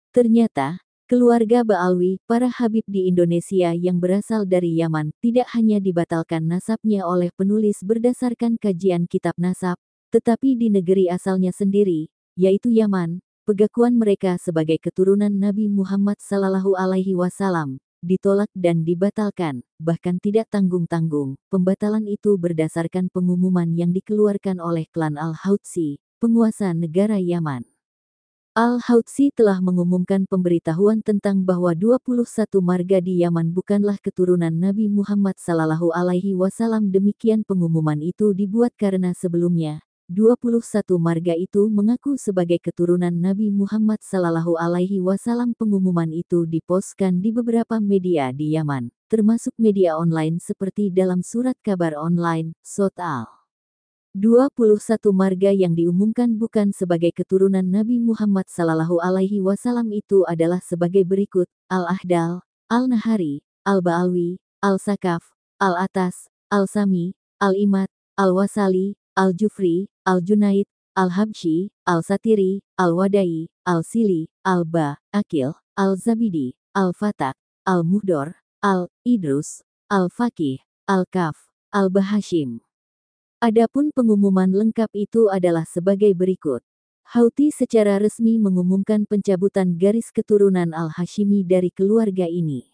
Ternyata, Keluarga Ba'alwi, para Habib di Indonesia yang berasal dari Yaman, tidak hanya dibatalkan nasabnya oleh penulis berdasarkan kajian kitab nasab, tetapi di negeri asalnya sendiri, yaitu Yaman, pegakuan mereka sebagai keturunan Nabi Muhammad Sallallahu Alaihi Wasallam, ditolak dan dibatalkan, bahkan tidak tanggung-tanggung. Pembatalan itu berdasarkan pengumuman yang dikeluarkan oleh klan Al-Hautsi, penguasa negara Yaman. Al-Hautsi telah mengumumkan pemberitahuan tentang bahwa 21 marga di Yaman bukanlah keturunan Nabi Muhammad Sallallahu Alaihi Wasallam. Demikian pengumuman itu dibuat karena sebelumnya, 21 marga itu mengaku sebagai keturunan Nabi Muhammad Sallallahu Alaihi Wasallam. Pengumuman itu diposkan di beberapa media di Yaman, termasuk media online seperti dalam surat kabar online, Sot Al. 21 marga yang diumumkan bukan sebagai keturunan Nabi Muhammad Sallallahu Alaihi Wasallam itu adalah sebagai berikut, Al-Ahdal, Al-Nahari, Al-Ba'alwi, Al-Sakaf, Al-Atas, Al-Sami, al imat Al-Wasali, Al-Jufri, Al-Junaid, Al-Habshi, Al-Satiri, Al-Wadai, Al-Sili, Al-Ba, Akil, Al-Zabidi, Al-Fatak, Al-Muhdor, Al-Idrus, Al-Fakih, Al-Kaf, Al-Bahashim. Adapun pengumuman lengkap itu adalah sebagai berikut. Houthi secara resmi mengumumkan pencabutan garis keturunan Al-Hashimi dari keluarga ini.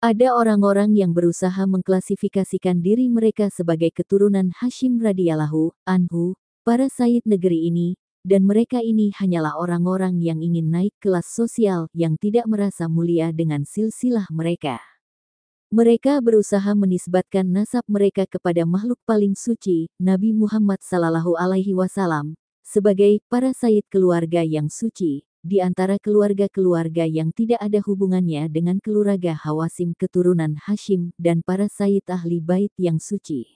Ada orang-orang yang berusaha mengklasifikasikan diri mereka sebagai keturunan Hashim radhiyallahu anhu, para said negeri ini, dan mereka ini hanyalah orang-orang yang ingin naik kelas sosial yang tidak merasa mulia dengan silsilah mereka. Mereka berusaha menisbatkan nasab mereka kepada makhluk paling suci, Nabi Muhammad Sallallahu Alaihi Wasallam, sebagai para sayid keluarga yang suci, di antara keluarga-keluarga yang tidak ada hubungannya dengan keluarga Hawasim keturunan Hashim dan para sayid ahli bait yang suci.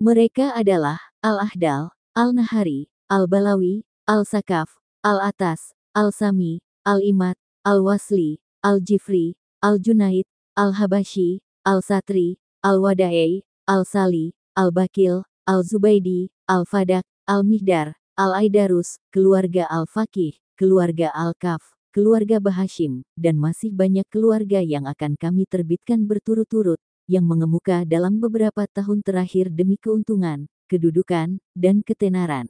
Mereka adalah Al-Ahdal, Al-Nahari, Al-Balawi, Al-Sakaf, Al-Atas, Al-Sami, Al-Imat, Al-Wasli, Al-Jifri, Al-Junaid, Al-Habashi, Al-Satri, Al-Wada'i, Al-Sali, Al-Bakil, Al-Zubaidi, Al-Fadak, Al-Mihdar, Al-Aidarus, keluarga Al-Fakih, keluarga Al-Kaf, keluarga Bahashim, dan masih banyak keluarga yang akan kami terbitkan berturut-turut, yang mengemuka dalam beberapa tahun terakhir demi keuntungan, kedudukan, dan ketenaran.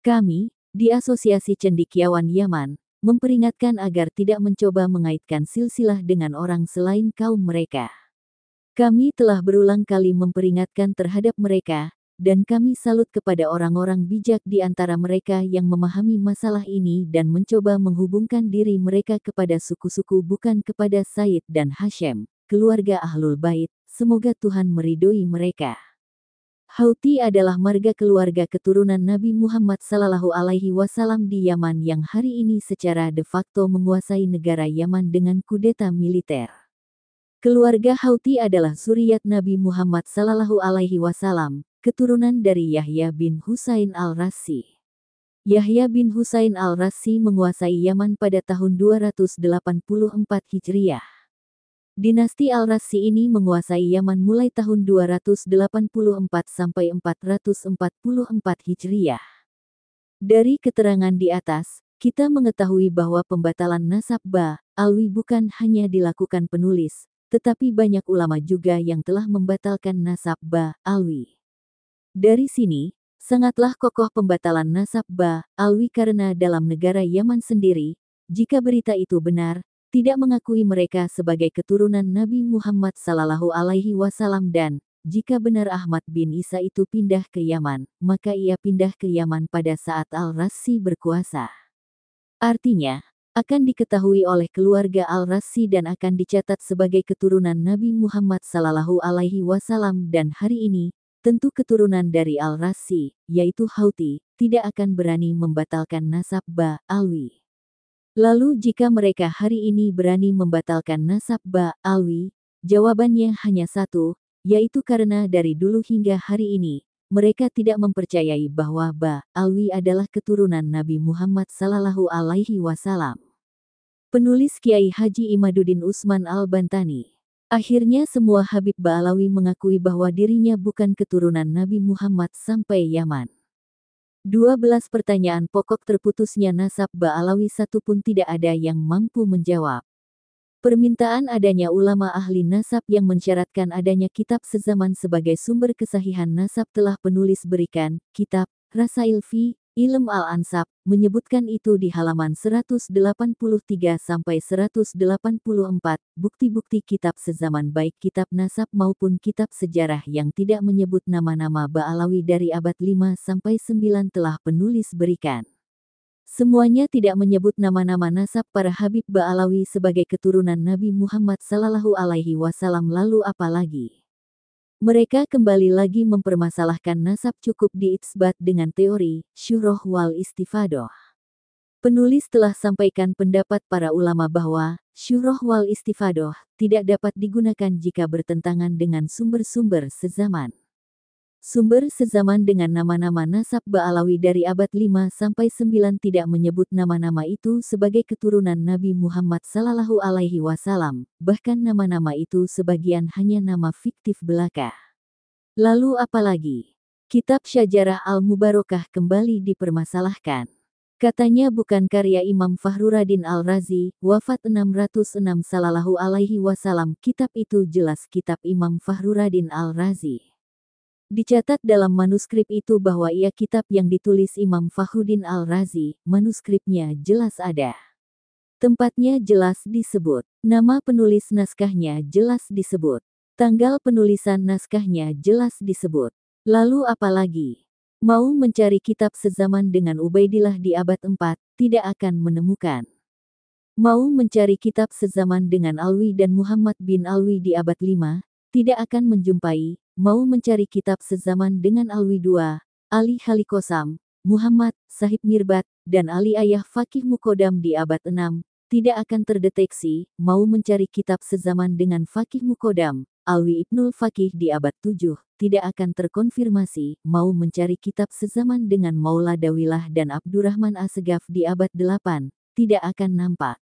Kami, di Asosiasi Cendikiawan Yaman, memperingatkan agar tidak mencoba mengaitkan silsilah dengan orang selain kaum mereka. Kami telah berulang kali memperingatkan terhadap mereka, dan kami salut kepada orang-orang bijak di antara mereka yang memahami masalah ini dan mencoba menghubungkan diri mereka kepada suku-suku bukan kepada Said dan Hashem, keluarga Ahlul Bait, semoga Tuhan meridoi mereka. Houthi adalah marga keluarga keturunan Nabi Muhammad Sallallahu Alaihi Wasallam di Yaman yang hari ini secara de facto menguasai negara Yaman dengan kudeta militer. Keluarga Houthi adalah suriat Nabi Muhammad Sallallahu Alaihi Wasallam, keturunan dari Yahya bin Husain al rasi Yahya bin Husain al rasi menguasai Yaman pada tahun 284 Hijriah. Dinasti Al-Rassi ini menguasai Yaman mulai tahun 284 sampai 444 Hijriah. Dari keterangan di atas, kita mengetahui bahwa pembatalan nasab Ba, Alwi bukan hanya dilakukan penulis, tetapi banyak ulama juga yang telah membatalkan nasab Ba, Alwi. Dari sini, sangatlah kokoh pembatalan nasab Ba, Alwi karena dalam negara Yaman sendiri, jika berita itu benar, tidak mengakui mereka sebagai keturunan Nabi Muhammad Sallallahu Alaihi Wasallam dan, jika benar Ahmad bin Isa itu pindah ke Yaman, maka ia pindah ke Yaman pada saat Al-Rassi berkuasa. Artinya, akan diketahui oleh keluarga Al-Rassi dan akan dicatat sebagai keturunan Nabi Muhammad Sallallahu Alaihi Wasallam dan hari ini, tentu keturunan dari Al-Rassi, yaitu Hauti, tidak akan berani membatalkan nasab Ba Alwi. Lalu jika mereka hari ini berani membatalkan nasab Ba'alwi, jawabannya hanya satu, yaitu karena dari dulu hingga hari ini, mereka tidak mempercayai bahwa Ba'alwi adalah keturunan Nabi Muhammad Sallallahu Alaihi Wasallam. Penulis Kiai Haji Imaduddin Usman Al-Bantani. Akhirnya semua Habib Ba'alawi mengakui bahwa dirinya bukan keturunan Nabi Muhammad sampai Yaman. 12 pertanyaan pokok terputusnya nasab Ba'alawi satu pun tidak ada yang mampu menjawab. Permintaan adanya ulama ahli nasab yang mensyaratkan adanya kitab sezaman sebagai sumber kesahihan nasab telah penulis berikan, kitab, Rasa Ilfi, Ilm al-Ansab menyebutkan itu di halaman 183-184, bukti-bukti kitab sezaman baik kitab nasab maupun kitab sejarah yang tidak menyebut nama-nama Ba'alawi dari abad 5-9 telah penulis berikan. Semuanya tidak menyebut nama-nama nasab para Habib Ba'alawi sebagai keturunan Nabi Muhammad Sallallahu Alaihi Wasallam lalu apalagi. Mereka kembali lagi mempermasalahkan nasab cukup diitsbat dengan teori syuroh wal istifadoh. Penulis telah sampaikan pendapat para ulama bahwa syuroh wal istifadoh tidak dapat digunakan jika bertentangan dengan sumber-sumber sezaman. Sumber sezaman dengan nama-nama nasab Ba'alawi dari abad 5 sampai 9 tidak menyebut nama-nama itu sebagai keturunan Nabi Muhammad Sallallahu Alaihi Wasallam, bahkan nama-nama itu sebagian hanya nama fiktif belaka. Lalu apalagi? Kitab Syajarah Al-Mubarokah kembali dipermasalahkan. Katanya bukan karya Imam Fahruradin Al-Razi, wafat 606 Sallallahu Alaihi Wasallam. Kitab itu jelas kitab Imam Fahruradin Al-Razi. Dicatat dalam manuskrip itu bahwa ia kitab yang ditulis Imam Fahuddin Al-Razi, manuskripnya jelas ada. Tempatnya jelas disebut, nama penulis naskahnya jelas disebut, tanggal penulisan naskahnya jelas disebut. Lalu apalagi? Mau mencari kitab sezaman dengan Ubaidillah di abad 4, tidak akan menemukan. Mau mencari kitab sezaman dengan Alwi dan Muhammad bin Alwi di abad 5, tidak akan menjumpai, mau mencari kitab sezaman dengan Alwi II, Ali Halikosam, Muhammad, Sahib Mirbat, dan Ali Ayah Fakih Mukodam di abad 6, tidak akan terdeteksi, mau mencari kitab sezaman dengan Fakih Mukodam, Alwi Ibnul Fakih di abad 7, tidak akan terkonfirmasi, mau mencari kitab sezaman dengan Maula Dawilah dan Abdurrahman Asegaf di abad 8, tidak akan nampak.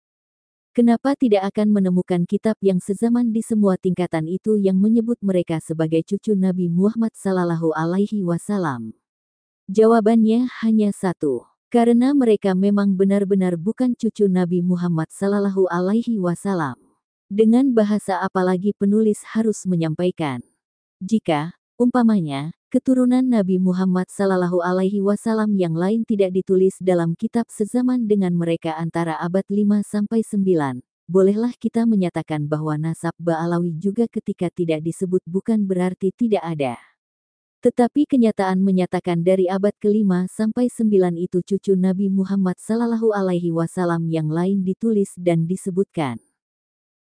Kenapa tidak akan menemukan kitab yang sezaman di semua tingkatan itu yang menyebut mereka sebagai cucu Nabi Muhammad Sallallahu Alaihi Wasallam? Jawabannya hanya satu. Karena mereka memang benar-benar bukan cucu Nabi Muhammad Sallallahu Alaihi Wasallam. Dengan bahasa apalagi penulis harus menyampaikan. Jika, umpamanya, keturunan Nabi Muhammad Sallallahu Alaihi Wasallam yang lain tidak ditulis dalam kitab sezaman dengan mereka antara abad 5 sampai 9. Bolehlah kita menyatakan bahwa nasab Ba'alawi juga ketika tidak disebut bukan berarti tidak ada. Tetapi kenyataan menyatakan dari abad ke-5 sampai 9 itu cucu Nabi Muhammad Sallallahu Alaihi Wasallam yang lain ditulis dan disebutkan.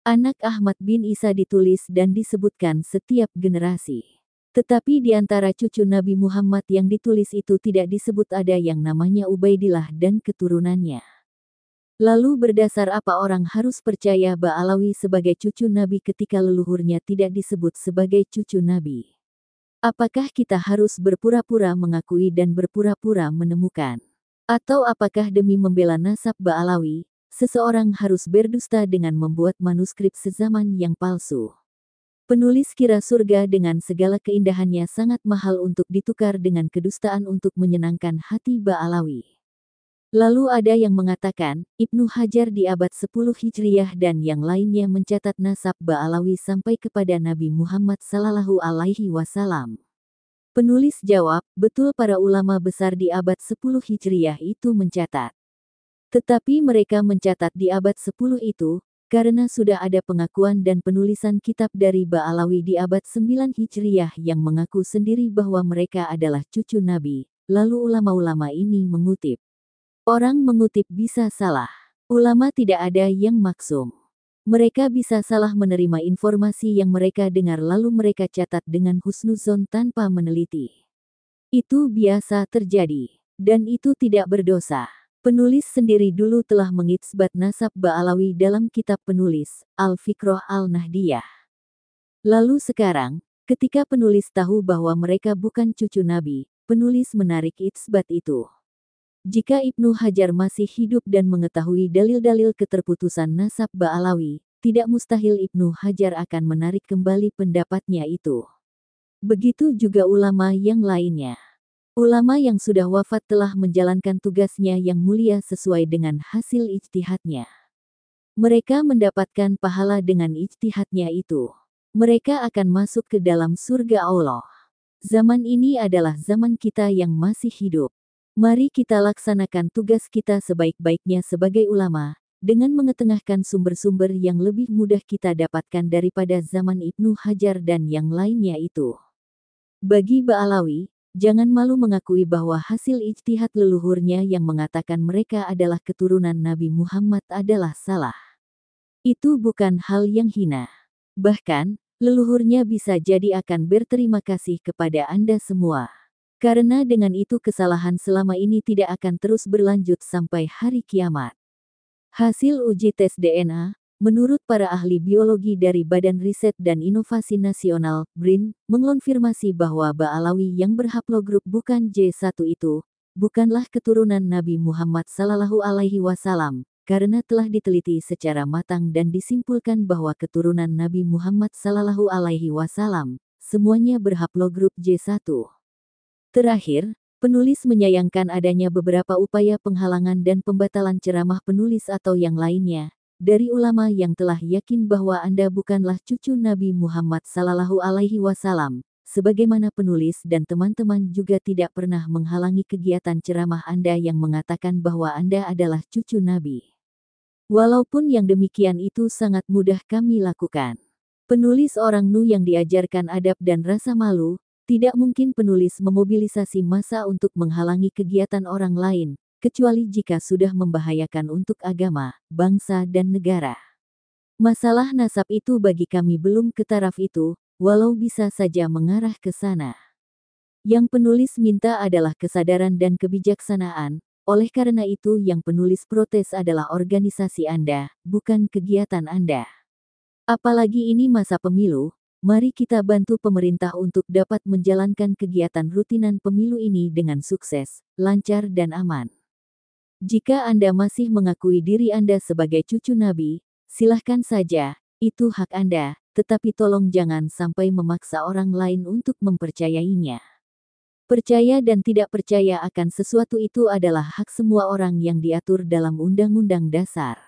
Anak Ahmad bin Isa ditulis dan disebutkan setiap generasi. Tetapi di antara cucu Nabi Muhammad yang ditulis itu tidak disebut ada yang namanya Ubaidillah dan keturunannya. Lalu berdasar apa orang harus percaya Ba'alawi sebagai cucu Nabi ketika leluhurnya tidak disebut sebagai cucu Nabi? Apakah kita harus berpura-pura mengakui dan berpura-pura menemukan? Atau apakah demi membela nasab Ba'alawi, seseorang harus berdusta dengan membuat manuskrip sezaman yang palsu? Penulis kira surga dengan segala keindahannya sangat mahal untuk ditukar dengan kedustaan untuk menyenangkan hati Baalawi. Lalu ada yang mengatakan, Ibnu Hajar di abad 10 Hijriyah dan yang lainnya mencatat nasab Baalawi sampai kepada Nabi Muhammad Sallallahu Alaihi Wasallam. Penulis jawab, betul para ulama besar di abad 10 Hijriyah itu mencatat. Tetapi mereka mencatat di abad 10 itu, karena sudah ada pengakuan dan penulisan kitab dari Ba'alawi di abad 9 Hijriyah yang mengaku sendiri bahwa mereka adalah cucu Nabi, lalu ulama-ulama ini mengutip. Orang mengutip bisa salah. Ulama tidak ada yang maksum. Mereka bisa salah menerima informasi yang mereka dengar lalu mereka catat dengan husnuzon tanpa meneliti. Itu biasa terjadi, dan itu tidak berdosa. Penulis sendiri dulu telah mengitsbat nasab Ba'alawi dalam kitab penulis, Al-Fikroh Al-Nahdiyah. Lalu sekarang, ketika penulis tahu bahwa mereka bukan cucu Nabi, penulis menarik itsbat itu. Jika Ibnu Hajar masih hidup dan mengetahui dalil-dalil keterputusan nasab Ba'alawi, tidak mustahil Ibnu Hajar akan menarik kembali pendapatnya itu. Begitu juga ulama yang lainnya. Ulama yang sudah wafat telah menjalankan tugasnya yang mulia sesuai dengan hasil ijtihadnya. Mereka mendapatkan pahala dengan ijtihadnya itu. Mereka akan masuk ke dalam surga Allah. Zaman ini adalah zaman kita yang masih hidup. Mari kita laksanakan tugas kita sebaik-baiknya sebagai ulama, dengan mengetengahkan sumber-sumber yang lebih mudah kita dapatkan daripada zaman Ibnu Hajar dan yang lainnya itu. Bagi Ba'alawi, Jangan malu mengakui bahwa hasil ijtihad leluhurnya yang mengatakan mereka adalah keturunan Nabi Muhammad adalah salah. Itu bukan hal yang hina. Bahkan, leluhurnya bisa jadi akan berterima kasih kepada Anda semua. Karena dengan itu kesalahan selama ini tidak akan terus berlanjut sampai hari kiamat. Hasil uji tes DNA, Menurut para ahli biologi dari Badan Riset dan Inovasi Nasional, BRIN, mengonfirmasi bahwa Ba'alawi yang berhaplogrup bukan J1 itu, bukanlah keturunan Nabi Muhammad Sallallahu Alaihi Wasallam, karena telah diteliti secara matang dan disimpulkan bahwa keturunan Nabi Muhammad Sallallahu Alaihi Wasallam, semuanya berhaplogrup J1. Terakhir, Penulis menyayangkan adanya beberapa upaya penghalangan dan pembatalan ceramah penulis atau yang lainnya, dari ulama yang telah yakin bahwa Anda bukanlah cucu Nabi Muhammad Sallallahu Alaihi Wasallam, sebagaimana penulis dan teman-teman juga tidak pernah menghalangi kegiatan ceramah Anda yang mengatakan bahwa Anda adalah cucu Nabi. Walaupun yang demikian itu sangat mudah kami lakukan. Penulis orang Nu yang diajarkan adab dan rasa malu, tidak mungkin penulis memobilisasi massa untuk menghalangi kegiatan orang lain, kecuali jika sudah membahayakan untuk agama, bangsa dan negara. Masalah nasab itu bagi kami belum ke taraf itu, walau bisa saja mengarah ke sana. Yang penulis minta adalah kesadaran dan kebijaksanaan, oleh karena itu yang penulis protes adalah organisasi Anda, bukan kegiatan Anda. Apalagi ini masa pemilu, mari kita bantu pemerintah untuk dapat menjalankan kegiatan rutinan pemilu ini dengan sukses, lancar, dan aman. Jika Anda masih mengakui diri Anda sebagai cucu Nabi, silahkan saja, itu hak Anda, tetapi tolong jangan sampai memaksa orang lain untuk mempercayainya. Percaya dan tidak percaya akan sesuatu itu adalah hak semua orang yang diatur dalam Undang-Undang Dasar.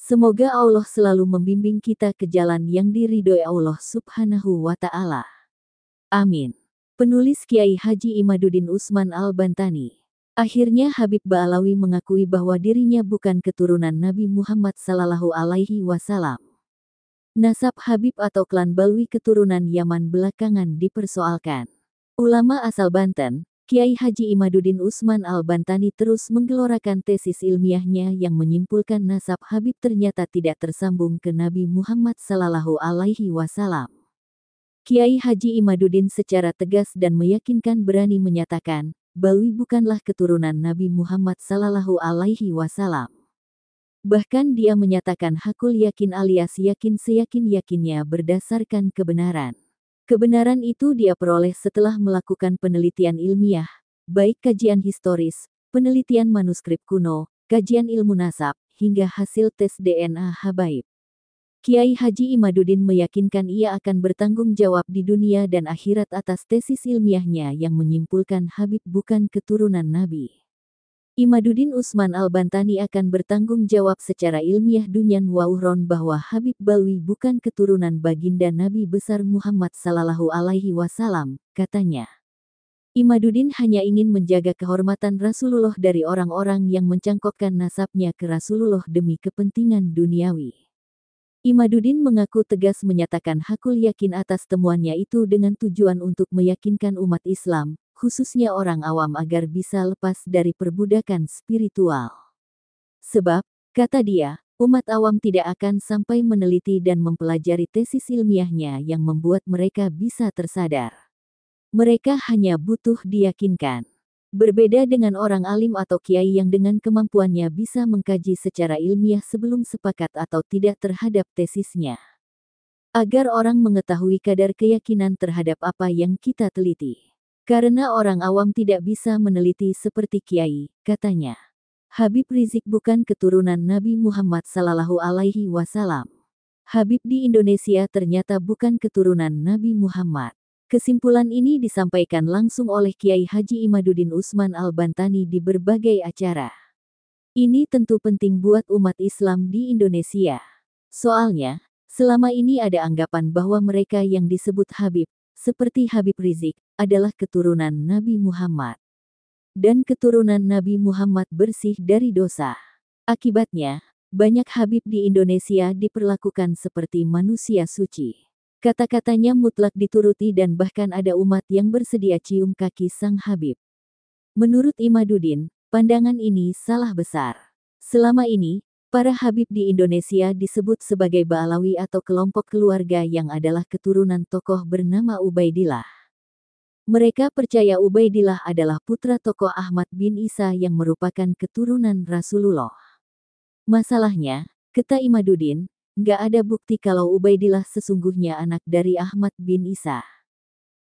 Semoga Allah selalu membimbing kita ke jalan yang diridhoi Allah Subhanahu wa Ta'ala. Amin. Penulis Kiai Haji Imaduddin Usman Al-Bantani Akhirnya Habib Ba'alawi mengakui bahwa dirinya bukan keturunan Nabi Muhammad Sallallahu Alaihi Wasallam. Nasab Habib atau klan Balwi keturunan Yaman belakangan dipersoalkan. Ulama asal Banten, Kiai Haji Imaduddin Usman Al-Bantani terus menggelorakan tesis ilmiahnya yang menyimpulkan nasab Habib ternyata tidak tersambung ke Nabi Muhammad Sallallahu Alaihi Wasallam. Kiai Haji Imaduddin secara tegas dan meyakinkan berani menyatakan, Bali bukanlah keturunan Nabi Muhammad Sallallahu Alaihi Wasallam. Bahkan dia menyatakan hakul yakin alias yakin seyakin-yakinnya berdasarkan kebenaran. Kebenaran itu dia peroleh setelah melakukan penelitian ilmiah, baik kajian historis, penelitian manuskrip kuno, kajian ilmu nasab, hingga hasil tes DNA habaib. Kiai Haji Imaduddin meyakinkan ia akan bertanggung jawab di dunia dan akhirat atas tesis ilmiahnya yang menyimpulkan Habib bukan keturunan Nabi. Imaduddin Usman Al-Bantani akan bertanggung jawab secara ilmiah Dunyan Wauhron bahwa Habib Balwi bukan keturunan baginda Nabi besar Muhammad Sallallahu Alaihi Wasallam, katanya. Imaduddin hanya ingin menjaga kehormatan Rasulullah dari orang-orang yang mencangkokkan nasabnya ke Rasulullah demi kepentingan duniawi. Imaduddin mengaku tegas menyatakan Hakul yakin atas temuannya itu dengan tujuan untuk meyakinkan umat Islam, khususnya orang awam agar bisa lepas dari perbudakan spiritual. Sebab, kata dia, umat awam tidak akan sampai meneliti dan mempelajari tesis ilmiahnya yang membuat mereka bisa tersadar. Mereka hanya butuh diyakinkan. Berbeda dengan orang alim atau kiai yang dengan kemampuannya bisa mengkaji secara ilmiah sebelum sepakat atau tidak terhadap tesisnya. Agar orang mengetahui kadar keyakinan terhadap apa yang kita teliti. Karena orang awam tidak bisa meneliti seperti kiai, katanya. Habib Rizik bukan keturunan Nabi Muhammad Sallallahu Alaihi Wasallam. Habib di Indonesia ternyata bukan keturunan Nabi Muhammad. Kesimpulan ini disampaikan langsung oleh Kiai Haji Imaduddin Usman Al-Bantani di berbagai acara. Ini tentu penting buat umat Islam di Indonesia. Soalnya, selama ini ada anggapan bahwa mereka yang disebut Habib, seperti Habib Rizik, adalah keturunan Nabi Muhammad. Dan keturunan Nabi Muhammad bersih dari dosa. Akibatnya, banyak Habib di Indonesia diperlakukan seperti manusia suci. Kata-katanya mutlak dituruti dan bahkan ada umat yang bersedia cium kaki sang Habib. Menurut Imaduddin, pandangan ini salah besar. Selama ini, para Habib di Indonesia disebut sebagai Ba'alawi atau kelompok keluarga yang adalah keturunan tokoh bernama Ubaidillah. Mereka percaya Ubaidillah adalah putra tokoh Ahmad bin Isa yang merupakan keturunan Rasulullah. Masalahnya, kata Imaduddin, Gak ada bukti kalau Ubaidillah sesungguhnya anak dari Ahmad bin Isa.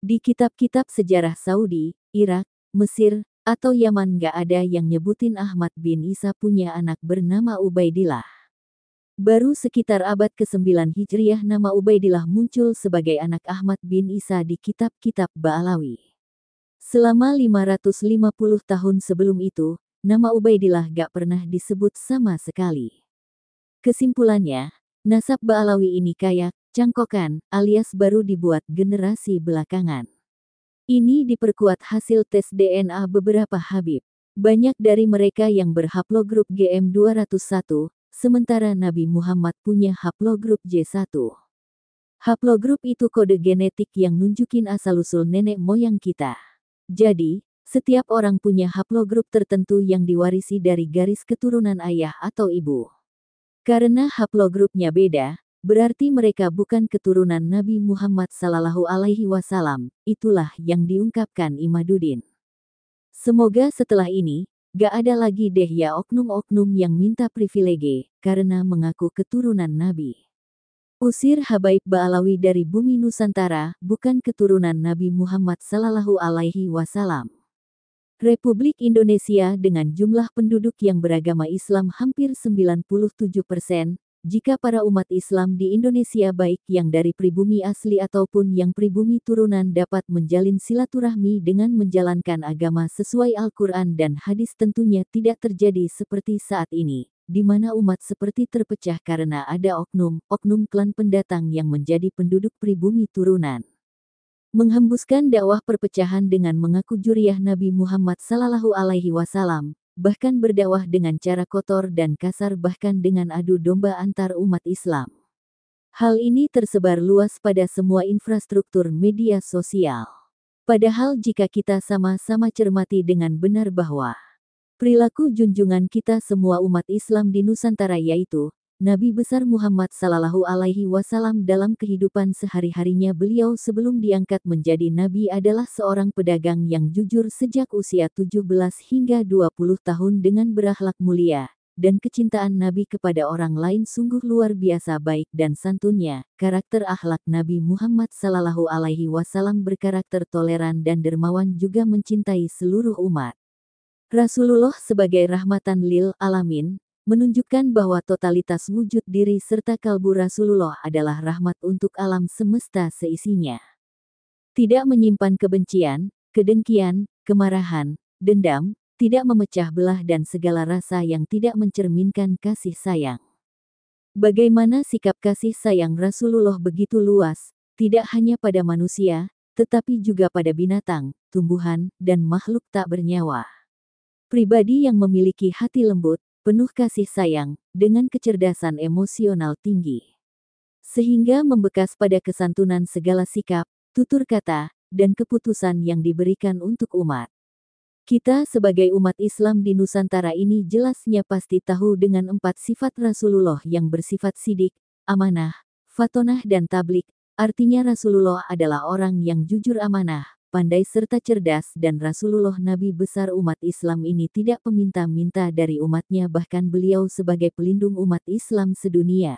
Di kitab-kitab sejarah Saudi, Irak, Mesir, atau Yaman gak ada yang nyebutin Ahmad bin Isa punya anak bernama Ubaidillah. Baru sekitar abad ke-9 Hijriah nama Ubaidillah muncul sebagai anak Ahmad bin Isa di kitab-kitab Ba'alawi. Selama 550 tahun sebelum itu, nama Ubaidillah gak pernah disebut sama sekali. Kesimpulannya, Nasab Ba'alawi ini kaya, cangkokan, alias baru dibuat generasi belakangan. Ini diperkuat hasil tes DNA beberapa Habib. Banyak dari mereka yang berhaplogrup GM201, sementara Nabi Muhammad punya haplogrup J1. Haplogrup itu kode genetik yang nunjukin asal-usul nenek moyang kita. Jadi, setiap orang punya haplogrup tertentu yang diwarisi dari garis keturunan ayah atau ibu. Karena haplogrupnya beda, berarti mereka bukan keturunan Nabi Muhammad Sallallahu Alaihi Wasallam. Itulah yang diungkapkan Imaduddin. Semoga setelah ini, gak ada lagi deh ya oknum-oknum yang minta privilege, karena mengaku keturunan Nabi. Usir Habaib Ba'alawi dari bumi Nusantara, bukan keturunan Nabi Muhammad Sallallahu Alaihi Wasallam. Republik Indonesia dengan jumlah penduduk yang beragama Islam hampir 97 persen, jika para umat Islam di Indonesia baik yang dari pribumi asli ataupun yang pribumi turunan dapat menjalin silaturahmi dengan menjalankan agama sesuai Al-Quran dan hadis tentunya tidak terjadi seperti saat ini di mana umat seperti terpecah karena ada oknum-oknum klan pendatang yang menjadi penduduk pribumi turunan menghembuskan dakwah perpecahan dengan mengaku juriah Nabi Muhammad Sallallahu Alaihi Wasallam, bahkan berdakwah dengan cara kotor dan kasar bahkan dengan adu domba antar umat Islam. Hal ini tersebar luas pada semua infrastruktur media sosial. Padahal jika kita sama-sama cermati dengan benar bahwa perilaku junjungan kita semua umat Islam di Nusantara yaitu Nabi besar Muhammad Sallallahu Alaihi Wasallam dalam kehidupan sehari-harinya beliau sebelum diangkat menjadi Nabi adalah seorang pedagang yang jujur sejak usia 17 hingga 20 tahun dengan berakhlak mulia, dan kecintaan Nabi kepada orang lain sungguh luar biasa baik dan santunnya. Karakter akhlak Nabi Muhammad Sallallahu Alaihi Wasallam berkarakter toleran dan dermawan juga mencintai seluruh umat. Rasulullah sebagai rahmatan lil alamin menunjukkan bahwa totalitas wujud diri serta kalbu Rasulullah adalah rahmat untuk alam semesta seisinya. Tidak menyimpan kebencian, kedengkian, kemarahan, dendam, tidak memecah belah dan segala rasa yang tidak mencerminkan kasih sayang. Bagaimana sikap kasih sayang Rasulullah begitu luas, tidak hanya pada manusia, tetapi juga pada binatang, tumbuhan, dan makhluk tak bernyawa. Pribadi yang memiliki hati lembut, penuh kasih sayang, dengan kecerdasan emosional tinggi. Sehingga membekas pada kesantunan segala sikap, tutur kata, dan keputusan yang diberikan untuk umat. Kita sebagai umat Islam di Nusantara ini jelasnya pasti tahu dengan empat sifat Rasulullah yang bersifat sidik, amanah, fatonah dan tablik, artinya Rasulullah adalah orang yang jujur amanah, pandai serta cerdas dan Rasulullah Nabi besar umat Islam ini tidak peminta-minta dari umatnya bahkan beliau sebagai pelindung umat Islam sedunia.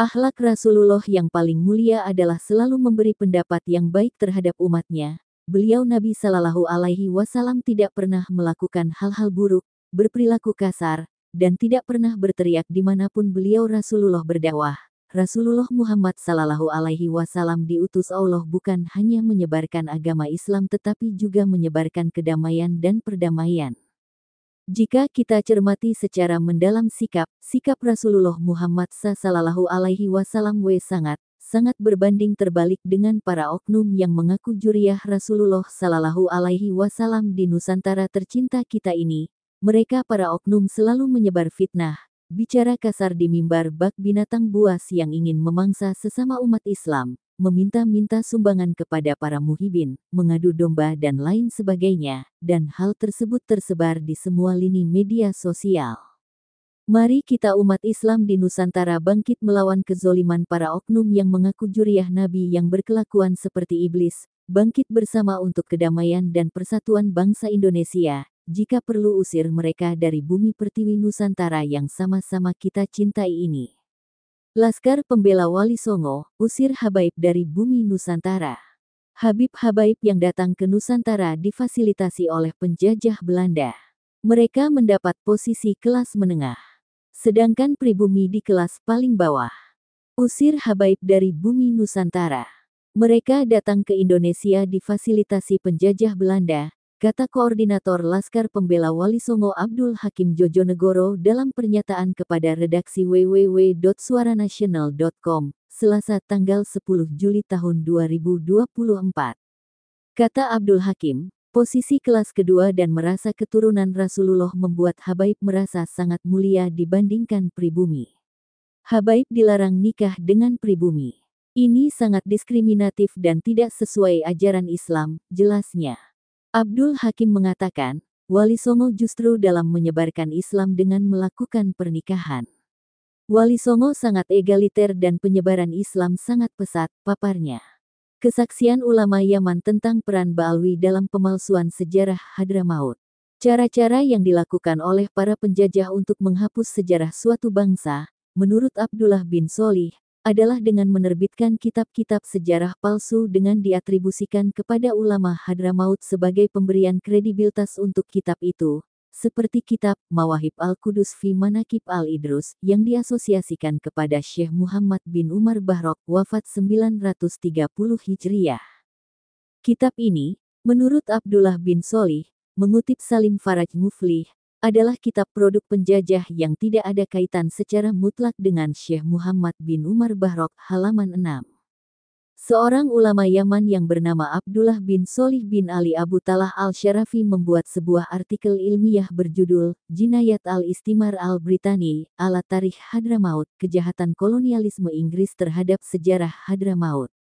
Akhlak Rasulullah yang paling mulia adalah selalu memberi pendapat yang baik terhadap umatnya. Beliau Nabi Shallallahu Alaihi Wasallam tidak pernah melakukan hal-hal buruk, berperilaku kasar, dan tidak pernah berteriak dimanapun beliau Rasulullah berdakwah Rasulullah Muhammad Sallallahu Alaihi Wasallam diutus Allah bukan hanya menyebarkan agama Islam tetapi juga menyebarkan kedamaian dan perdamaian. Jika kita cermati secara mendalam sikap, sikap Rasulullah Muhammad Sallallahu Alaihi Wasallam W sangat, sangat berbanding terbalik dengan para oknum yang mengaku juriah Rasulullah Sallallahu Alaihi Wasallam di Nusantara tercinta kita ini. Mereka para oknum selalu menyebar fitnah, bicara kasar di mimbar bak binatang buas yang ingin memangsa sesama umat Islam, meminta-minta sumbangan kepada para muhibin, mengadu domba dan lain sebagainya, dan hal tersebut tersebar di semua lini media sosial. Mari kita umat Islam di Nusantara bangkit melawan kezoliman para oknum yang mengaku juriah Nabi yang berkelakuan seperti iblis, bangkit bersama untuk kedamaian dan persatuan bangsa Indonesia, jika perlu usir mereka dari bumi pertiwi Nusantara yang sama-sama kita cintai ini. Laskar pembela Wali Songo, usir Habaib dari bumi Nusantara. Habib Habaib yang datang ke Nusantara difasilitasi oleh penjajah Belanda. Mereka mendapat posisi kelas menengah, sedangkan pribumi di kelas paling bawah. Usir Habaib dari bumi Nusantara. Mereka datang ke Indonesia difasilitasi penjajah Belanda, kata Koordinator Laskar Pembela Wali Songo Abdul Hakim Jojonegoro dalam pernyataan kepada redaksi www.suaranasional.com, Selasa tanggal 10 Juli tahun 2024. Kata Abdul Hakim, posisi kelas kedua dan merasa keturunan Rasulullah membuat Habaib merasa sangat mulia dibandingkan pribumi. Habaib dilarang nikah dengan pribumi. Ini sangat diskriminatif dan tidak sesuai ajaran Islam, jelasnya. Abdul Hakim mengatakan, Wali Songo justru dalam menyebarkan Islam dengan melakukan pernikahan. Wali Songo sangat egaliter dan penyebaran Islam sangat pesat, paparnya. Kesaksian ulama Yaman tentang peran Baalwi dalam pemalsuan sejarah Hadramaut. Cara-cara yang dilakukan oleh para penjajah untuk menghapus sejarah suatu bangsa, menurut Abdullah bin Solih, adalah dengan menerbitkan kitab-kitab sejarah palsu dengan diatribusikan kepada ulama Hadramaut sebagai pemberian kredibilitas untuk kitab itu, seperti kitab Mawahib Al-Qudus fi Manakib Al-Idrus yang diasosiasikan kepada Syekh Muhammad bin Umar Bahrok wafat 930 Hijriah. Kitab ini, menurut Abdullah bin Solih, mengutip Salim Faraj Muflih, adalah kitab produk penjajah yang tidak ada kaitan secara mutlak dengan Syekh Muhammad bin Umar Bahrok halaman 6. Seorang ulama Yaman yang bernama Abdullah bin Solih bin Ali Abu Talah al sharafi membuat sebuah artikel ilmiah berjudul Jinayat al-Istimar al-Britani, ala Tarikh Hadramaut, Kejahatan Kolonialisme Inggris terhadap Sejarah Hadramaut.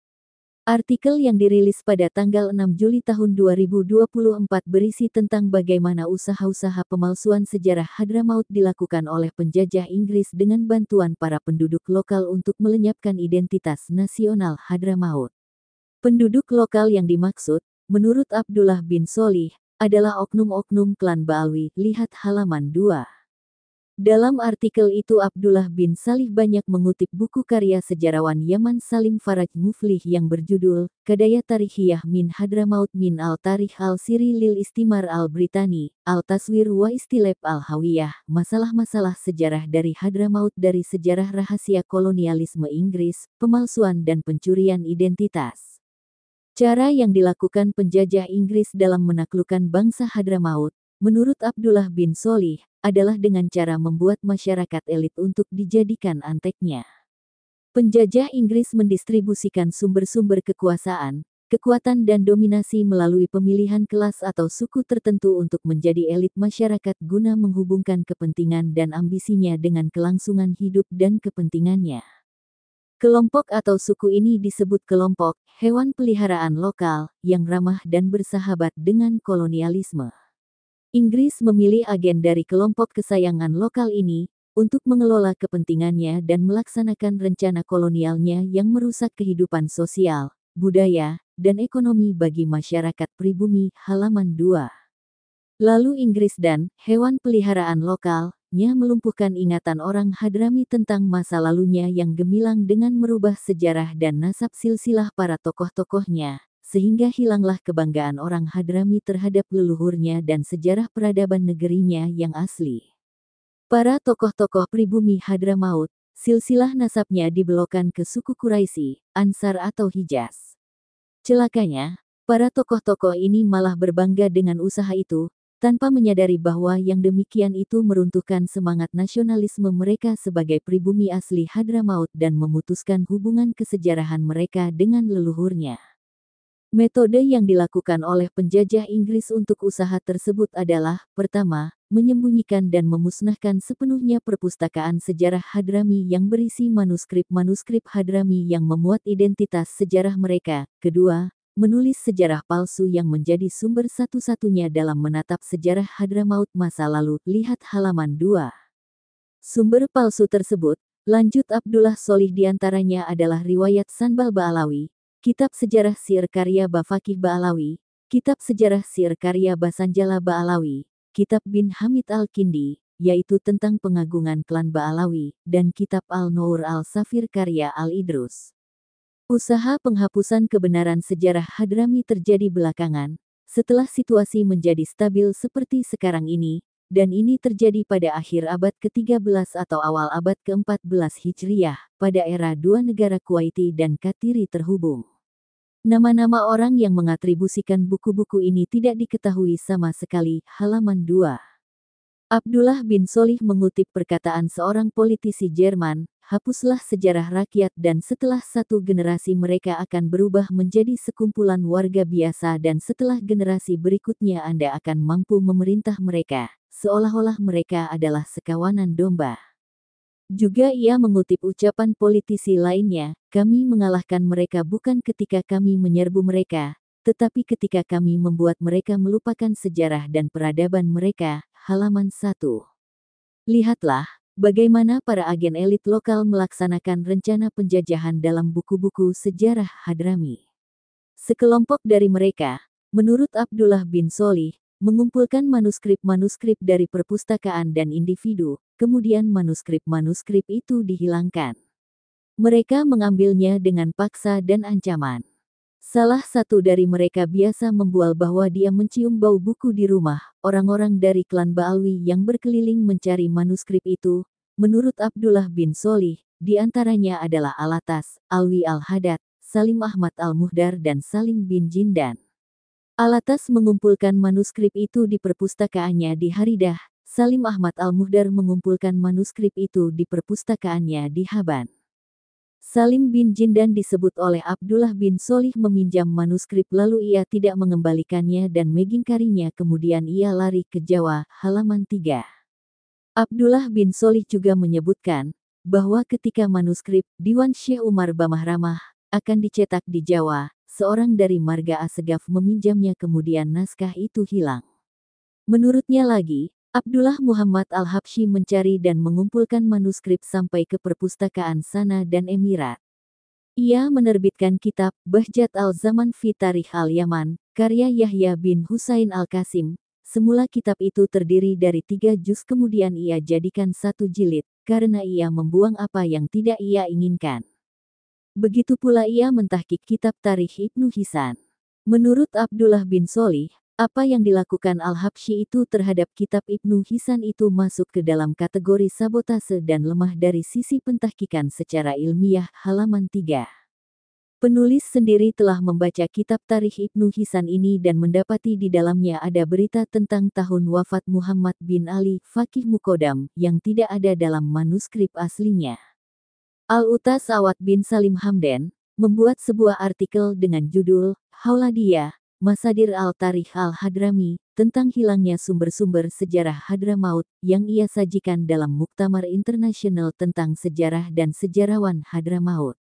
Artikel yang dirilis pada tanggal 6 Juli tahun 2024 berisi tentang bagaimana usaha-usaha pemalsuan sejarah Hadramaut dilakukan oleh penjajah Inggris dengan bantuan para penduduk lokal untuk melenyapkan identitas nasional Hadramaut. Penduduk lokal yang dimaksud, menurut Abdullah bin Solih, adalah oknum-oknum klan Baalwi, lihat halaman 2. Dalam artikel itu Abdullah bin Salih banyak mengutip buku karya sejarawan Yaman Salim Faraj Muflih yang berjudul Kadaya Tarikhiyah min Hadramaut min Al-Tarikh Al-Siri Lil Istimar Al-Britani, Al-Taswir wa Istilab Al-Hawiyah, Masalah-masalah sejarah dari Hadramaut dari sejarah rahasia kolonialisme Inggris, pemalsuan dan pencurian identitas. Cara yang dilakukan penjajah Inggris dalam menaklukkan bangsa Hadramaut, menurut Abdullah bin Solih, adalah dengan cara membuat masyarakat elit untuk dijadikan anteknya. Penjajah Inggris mendistribusikan sumber-sumber kekuasaan, kekuatan dan dominasi melalui pemilihan kelas atau suku tertentu untuk menjadi elit masyarakat guna menghubungkan kepentingan dan ambisinya dengan kelangsungan hidup dan kepentingannya. Kelompok atau suku ini disebut kelompok hewan peliharaan lokal yang ramah dan bersahabat dengan kolonialisme. Inggris memilih agen dari kelompok kesayangan lokal ini untuk mengelola kepentingannya dan melaksanakan rencana kolonialnya yang merusak kehidupan sosial, budaya, dan ekonomi bagi masyarakat pribumi halaman 2. Lalu Inggris dan hewan peliharaan lokalnya melumpuhkan ingatan orang Hadrami tentang masa lalunya yang gemilang dengan merubah sejarah dan nasab silsilah para tokoh-tokohnya sehingga hilanglah kebanggaan orang Hadrami terhadap leluhurnya dan sejarah peradaban negerinya yang asli. Para tokoh-tokoh pribumi Hadramaut, silsilah nasabnya dibelokan ke suku Quraisy, Ansar atau Hijaz. Celakanya, para tokoh-tokoh ini malah berbangga dengan usaha itu, tanpa menyadari bahwa yang demikian itu meruntuhkan semangat nasionalisme mereka sebagai pribumi asli Hadramaut dan memutuskan hubungan kesejarahan mereka dengan leluhurnya. Metode yang dilakukan oleh penjajah Inggris untuk usaha tersebut adalah, pertama, menyembunyikan dan memusnahkan sepenuhnya perpustakaan sejarah Hadrami yang berisi manuskrip-manuskrip Hadrami yang memuat identitas sejarah mereka. Kedua, menulis sejarah palsu yang menjadi sumber satu-satunya dalam menatap sejarah Hadramaut masa lalu. Lihat halaman 2. Sumber palsu tersebut, lanjut Abdullah Solih diantaranya adalah riwayat Sanbal Ba'alawi, Kitab Sejarah Sir karya Bafakih Ba'alawi, Kitab Sejarah Sir karya Basanjala Ba'alawi, Kitab bin Hamid Al-Kindi, yaitu tentang pengagungan klan Ba'alawi, dan Kitab Al-Nur Al-Safir karya Al-Idrus. Usaha penghapusan kebenaran sejarah Hadrami terjadi belakangan, setelah situasi menjadi stabil seperti sekarang ini, dan ini terjadi pada akhir abad ke-13 atau awal abad ke-14 Hijriah, pada era dua negara Kuwaiti dan Katiri terhubung. Nama-nama orang yang mengatribusikan buku-buku ini tidak diketahui sama sekali. Halaman 2. Abdullah bin Solih mengutip perkataan seorang politisi Jerman, hapuslah sejarah rakyat dan setelah satu generasi mereka akan berubah menjadi sekumpulan warga biasa dan setelah generasi berikutnya Anda akan mampu memerintah mereka, seolah-olah mereka adalah sekawanan domba. Juga ia mengutip ucapan politisi lainnya, kami mengalahkan mereka bukan ketika kami menyerbu mereka, tetapi ketika kami membuat mereka melupakan sejarah dan peradaban mereka, halaman satu. Lihatlah, bagaimana para agen elit lokal melaksanakan rencana penjajahan dalam buku-buku sejarah Hadrami. Sekelompok dari mereka, menurut Abdullah bin Solih, mengumpulkan manuskrip-manuskrip dari perpustakaan dan individu, kemudian manuskrip-manuskrip itu dihilangkan. Mereka mengambilnya dengan paksa dan ancaman. Salah satu dari mereka biasa membual bahwa dia mencium bau buku di rumah, orang-orang dari klan Baalwi yang berkeliling mencari manuskrip itu, menurut Abdullah bin Solih, di antaranya adalah Alatas, Alwi Al-Hadad, Salim Ahmad Al-Muhdar dan Salim bin Jindan. Alatas mengumpulkan manuskrip itu di perpustakaannya di Haridah, Salim Ahmad Al-Muhdar mengumpulkan manuskrip itu di perpustakaannya di Haban. Salim bin Jindan disebut oleh Abdullah bin Solih meminjam manuskrip lalu ia tidak mengembalikannya dan megingkarinya kemudian ia lari ke Jawa, halaman 3. Abdullah bin Solih juga menyebutkan, bahwa ketika manuskrip Diwan Syekh Umar Bamahramah akan dicetak di Jawa, seorang dari marga Asegaf meminjamnya kemudian naskah itu hilang. Menurutnya lagi, Abdullah Muhammad al habshi mencari dan mengumpulkan manuskrip sampai ke perpustakaan Sana dan Emirat. Ia menerbitkan kitab Bahjat Al-Zaman fi Tarikh Al-Yaman, karya Yahya bin Husain al Kasim. Semula kitab itu terdiri dari tiga juz kemudian ia jadikan satu jilid, karena ia membuang apa yang tidak ia inginkan. Begitu pula ia mentahkik kitab Tarikh Ibnu Hisan. Menurut Abdullah bin Solih, apa yang dilakukan al habshi itu terhadap kitab Ibnu Hisan itu masuk ke dalam kategori sabotase dan lemah dari sisi pentahkikan secara ilmiah halaman 3. Penulis sendiri telah membaca kitab Tarikh Ibnu Hisan ini dan mendapati di dalamnya ada berita tentang tahun wafat Muhammad bin Ali, Fakih Mukodam, yang tidak ada dalam manuskrip aslinya al utas Awad bin Salim Hamden, membuat sebuah artikel dengan judul Dia, Masadir Al-Tarikh Al-Hadrami, tentang hilangnya sumber-sumber sejarah Hadramaut yang ia sajikan dalam Muktamar Internasional tentang Sejarah dan Sejarawan Hadramaut.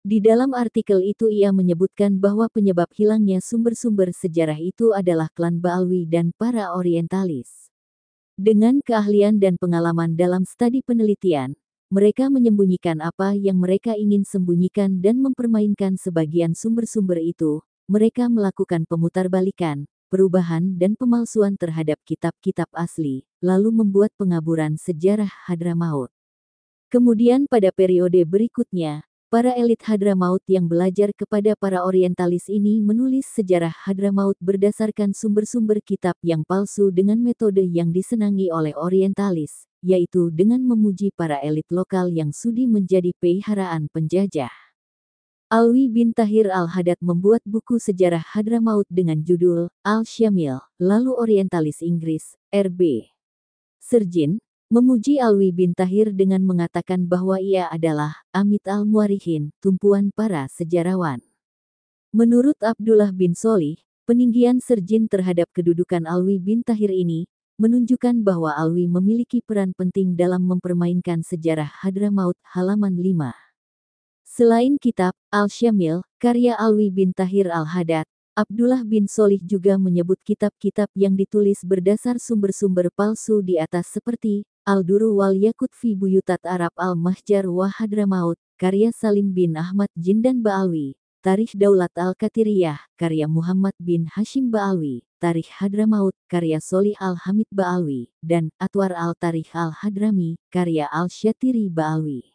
Di dalam artikel itu ia menyebutkan bahwa penyebab hilangnya sumber-sumber sejarah itu adalah klan Baalwi dan para orientalis. Dengan keahlian dan pengalaman dalam studi penelitian, mereka menyembunyikan apa yang mereka ingin sembunyikan dan mempermainkan sebagian sumber-sumber itu, mereka melakukan pemutarbalikan, perubahan dan pemalsuan terhadap kitab-kitab asli, lalu membuat pengaburan sejarah Hadramaut. Kemudian pada periode berikutnya, para elit Hadramaut yang belajar kepada para orientalis ini menulis sejarah Hadramaut berdasarkan sumber-sumber kitab yang palsu dengan metode yang disenangi oleh orientalis, yaitu dengan memuji para elit lokal yang sudi menjadi peiharaan penjajah. Alwi bin Tahir al-Hadad membuat buku sejarah Hadramaut dengan judul Al-Syamil, lalu Orientalis Inggris, RB. Serjin, memuji Alwi bin Tahir dengan mengatakan bahwa ia adalah Amit al-Muarihin, tumpuan para sejarawan. Menurut Abdullah bin Solih, peninggian Serjin terhadap kedudukan Alwi bin Tahir ini menunjukkan bahwa Alwi memiliki peran penting dalam mempermainkan sejarah Hadramaut halaman 5. Selain kitab Al-Syamil, karya Alwi bin Tahir Al-Hadad, Abdullah bin Solih juga menyebut kitab-kitab yang ditulis berdasar sumber-sumber palsu di atas seperti Al-Duru wal Yakut fi Buyutat Arab Al-Mahjar wa Hadramaut, karya Salim bin Ahmad Jindan Ba'alwi, Tarikh Daulat Al-Katiriyah, karya Muhammad bin Hashim Ba'alwi, Tarikh Hadramaut, karya Solih Al-Hamid Ba'alwi, dan Atwar Al-Tarikh Al-Hadrami, karya Al-Syatiri Ba'alwi.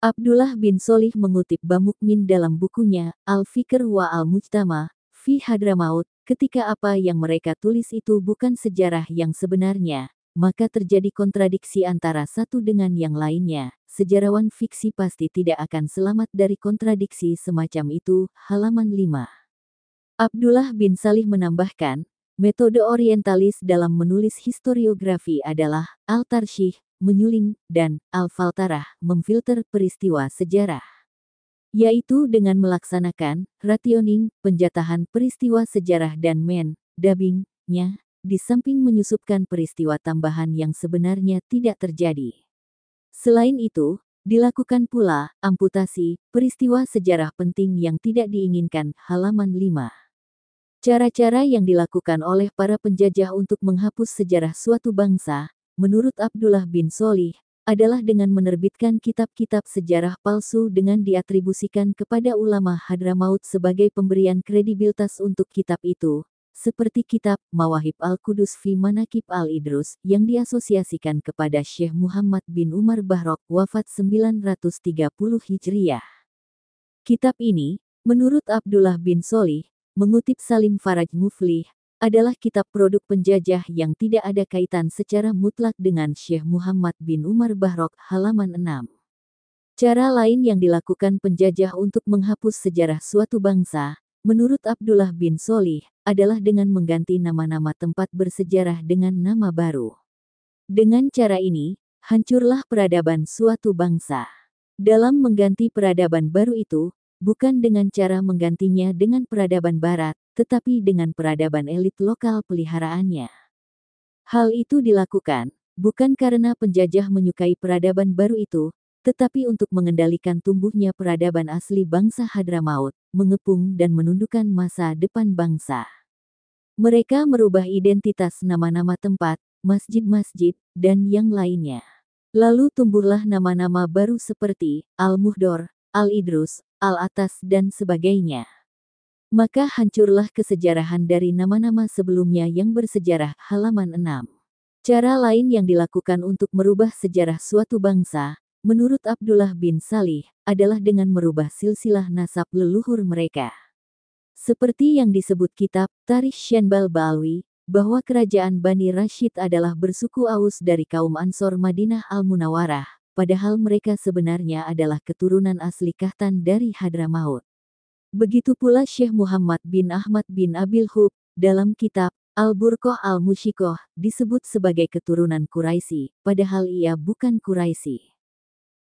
Abdullah bin Solih mengutip Bamukmin dalam bukunya Al-Fikr wa Al-Mujtama, Fi Hadramaut, ketika apa yang mereka tulis itu bukan sejarah yang sebenarnya, maka terjadi kontradiksi antara satu dengan yang lainnya, sejarawan fiksi pasti tidak akan selamat dari kontradiksi semacam itu, halaman 5. Abdullah bin Salih menambahkan, metode orientalis dalam menulis historiografi adalah al-tarsyih, menyuling, dan al-faltarah, memfilter peristiwa sejarah. Yaitu dengan melaksanakan rationing, penjatahan peristiwa sejarah dan men, dubbing, di samping menyusupkan peristiwa tambahan yang sebenarnya tidak terjadi. Selain itu, dilakukan pula amputasi, peristiwa sejarah penting yang tidak diinginkan, halaman 5. Cara-cara yang dilakukan oleh para penjajah untuk menghapus sejarah suatu bangsa, menurut Abdullah bin Solih, adalah dengan menerbitkan kitab-kitab sejarah palsu dengan diatribusikan kepada ulama Hadramaut sebagai pemberian kredibilitas untuk kitab itu, seperti kitab Mawahib Al-Qudus fi Manakib Al-Idrus yang diasosiasikan kepada Syekh Muhammad bin Umar Bahrok wafat 930 Hijriah. Kitab ini, menurut Abdullah bin Solih, mengutip Salim Faraj Muflih, adalah kitab produk penjajah yang tidak ada kaitan secara mutlak dengan Syekh Muhammad bin Umar Bahrok halaman 6. Cara lain yang dilakukan penjajah untuk menghapus sejarah suatu bangsa, menurut Abdullah bin Solih, adalah dengan mengganti nama-nama tempat bersejarah dengan nama baru. Dengan cara ini, hancurlah peradaban suatu bangsa. Dalam mengganti peradaban baru itu, bukan dengan cara menggantinya dengan peradaban barat, tetapi dengan peradaban elit lokal peliharaannya. Hal itu dilakukan, bukan karena penjajah menyukai peradaban baru itu, tetapi untuk mengendalikan tumbuhnya peradaban asli bangsa Hadramaut, mengepung dan menundukkan masa depan bangsa. Mereka merubah identitas nama-nama tempat, masjid-masjid, dan yang lainnya. Lalu tumbuhlah nama-nama baru seperti Al-Muhdor, Al-Idrus, Al-Atas dan sebagainya. Maka hancurlah kesejarahan dari nama-nama sebelumnya yang bersejarah halaman 6. Cara lain yang dilakukan untuk merubah sejarah suatu bangsa, menurut Abdullah bin Salih, adalah dengan merubah silsilah nasab leluhur mereka. Seperti yang disebut kitab Tarikh Shenbal Balwi bahwa kerajaan Bani Rashid adalah bersuku Aus dari kaum Ansor Madinah Al-Munawarah, padahal mereka sebenarnya adalah keturunan asli Kahtan dari Hadramaut. Begitu pula Syekh Muhammad bin Ahmad bin Abil Hub, dalam kitab Al-Burqoh Al-Mushikoh, disebut sebagai keturunan Quraisy, padahal ia bukan Quraisy.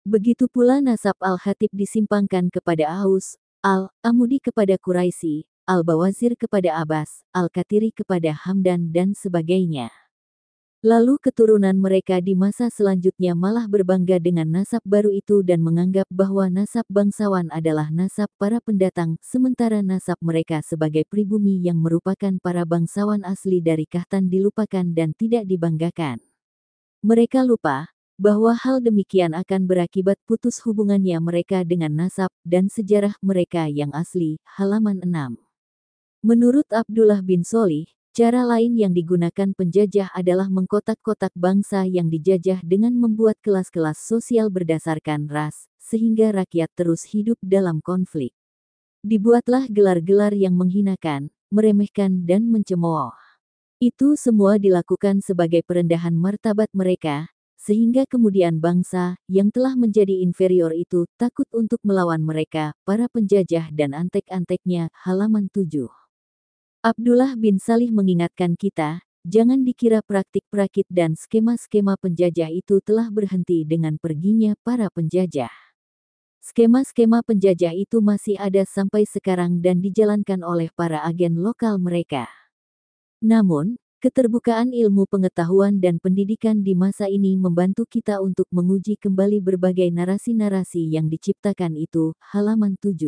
Begitu pula nasab Al-Hatib disimpangkan kepada Aus, Al-Amudi kepada Quraisy, Al-Bawazir kepada Abbas, Al-Katiri kepada Hamdan dan sebagainya. Lalu keturunan mereka di masa selanjutnya malah berbangga dengan nasab baru itu dan menganggap bahwa nasab bangsawan adalah nasab para pendatang, sementara nasab mereka sebagai pribumi yang merupakan para bangsawan asli dari Kahtan dilupakan dan tidak dibanggakan. Mereka lupa bahwa hal demikian akan berakibat putus hubungannya mereka dengan nasab dan sejarah mereka yang asli, halaman 6. Menurut Abdullah bin Solih, cara lain yang digunakan penjajah adalah mengkotak-kotak bangsa yang dijajah dengan membuat kelas-kelas sosial berdasarkan ras, sehingga rakyat terus hidup dalam konflik. Dibuatlah gelar-gelar yang menghinakan, meremehkan dan mencemooh. Itu semua dilakukan sebagai perendahan martabat mereka, sehingga kemudian bangsa yang telah menjadi inferior itu takut untuk melawan mereka, para penjajah dan antek-anteknya, halaman 7. Abdullah bin Salih mengingatkan kita, jangan dikira praktik perakit dan skema-skema penjajah itu telah berhenti dengan perginya para penjajah. Skema-skema penjajah itu masih ada sampai sekarang dan dijalankan oleh para agen lokal mereka. Namun, Keterbukaan ilmu pengetahuan dan pendidikan di masa ini membantu kita untuk menguji kembali berbagai narasi-narasi yang diciptakan itu, halaman 7.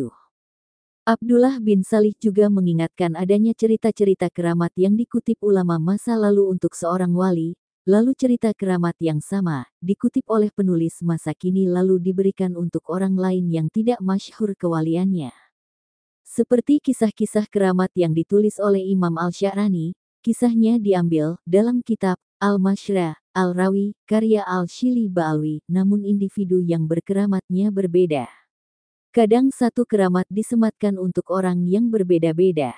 Abdullah bin Salih juga mengingatkan adanya cerita-cerita keramat yang dikutip ulama masa lalu untuk seorang wali, lalu cerita keramat yang sama, dikutip oleh penulis masa kini lalu diberikan untuk orang lain yang tidak masyhur kewaliannya. Seperti kisah-kisah keramat yang ditulis oleh Imam Al-Sya'rani, Kisahnya diambil dalam kitab Al-Mashra, Al-Rawi, karya Al-Shili Ba'alwi, namun individu yang berkeramatnya berbeda. Kadang satu keramat disematkan untuk orang yang berbeda-beda.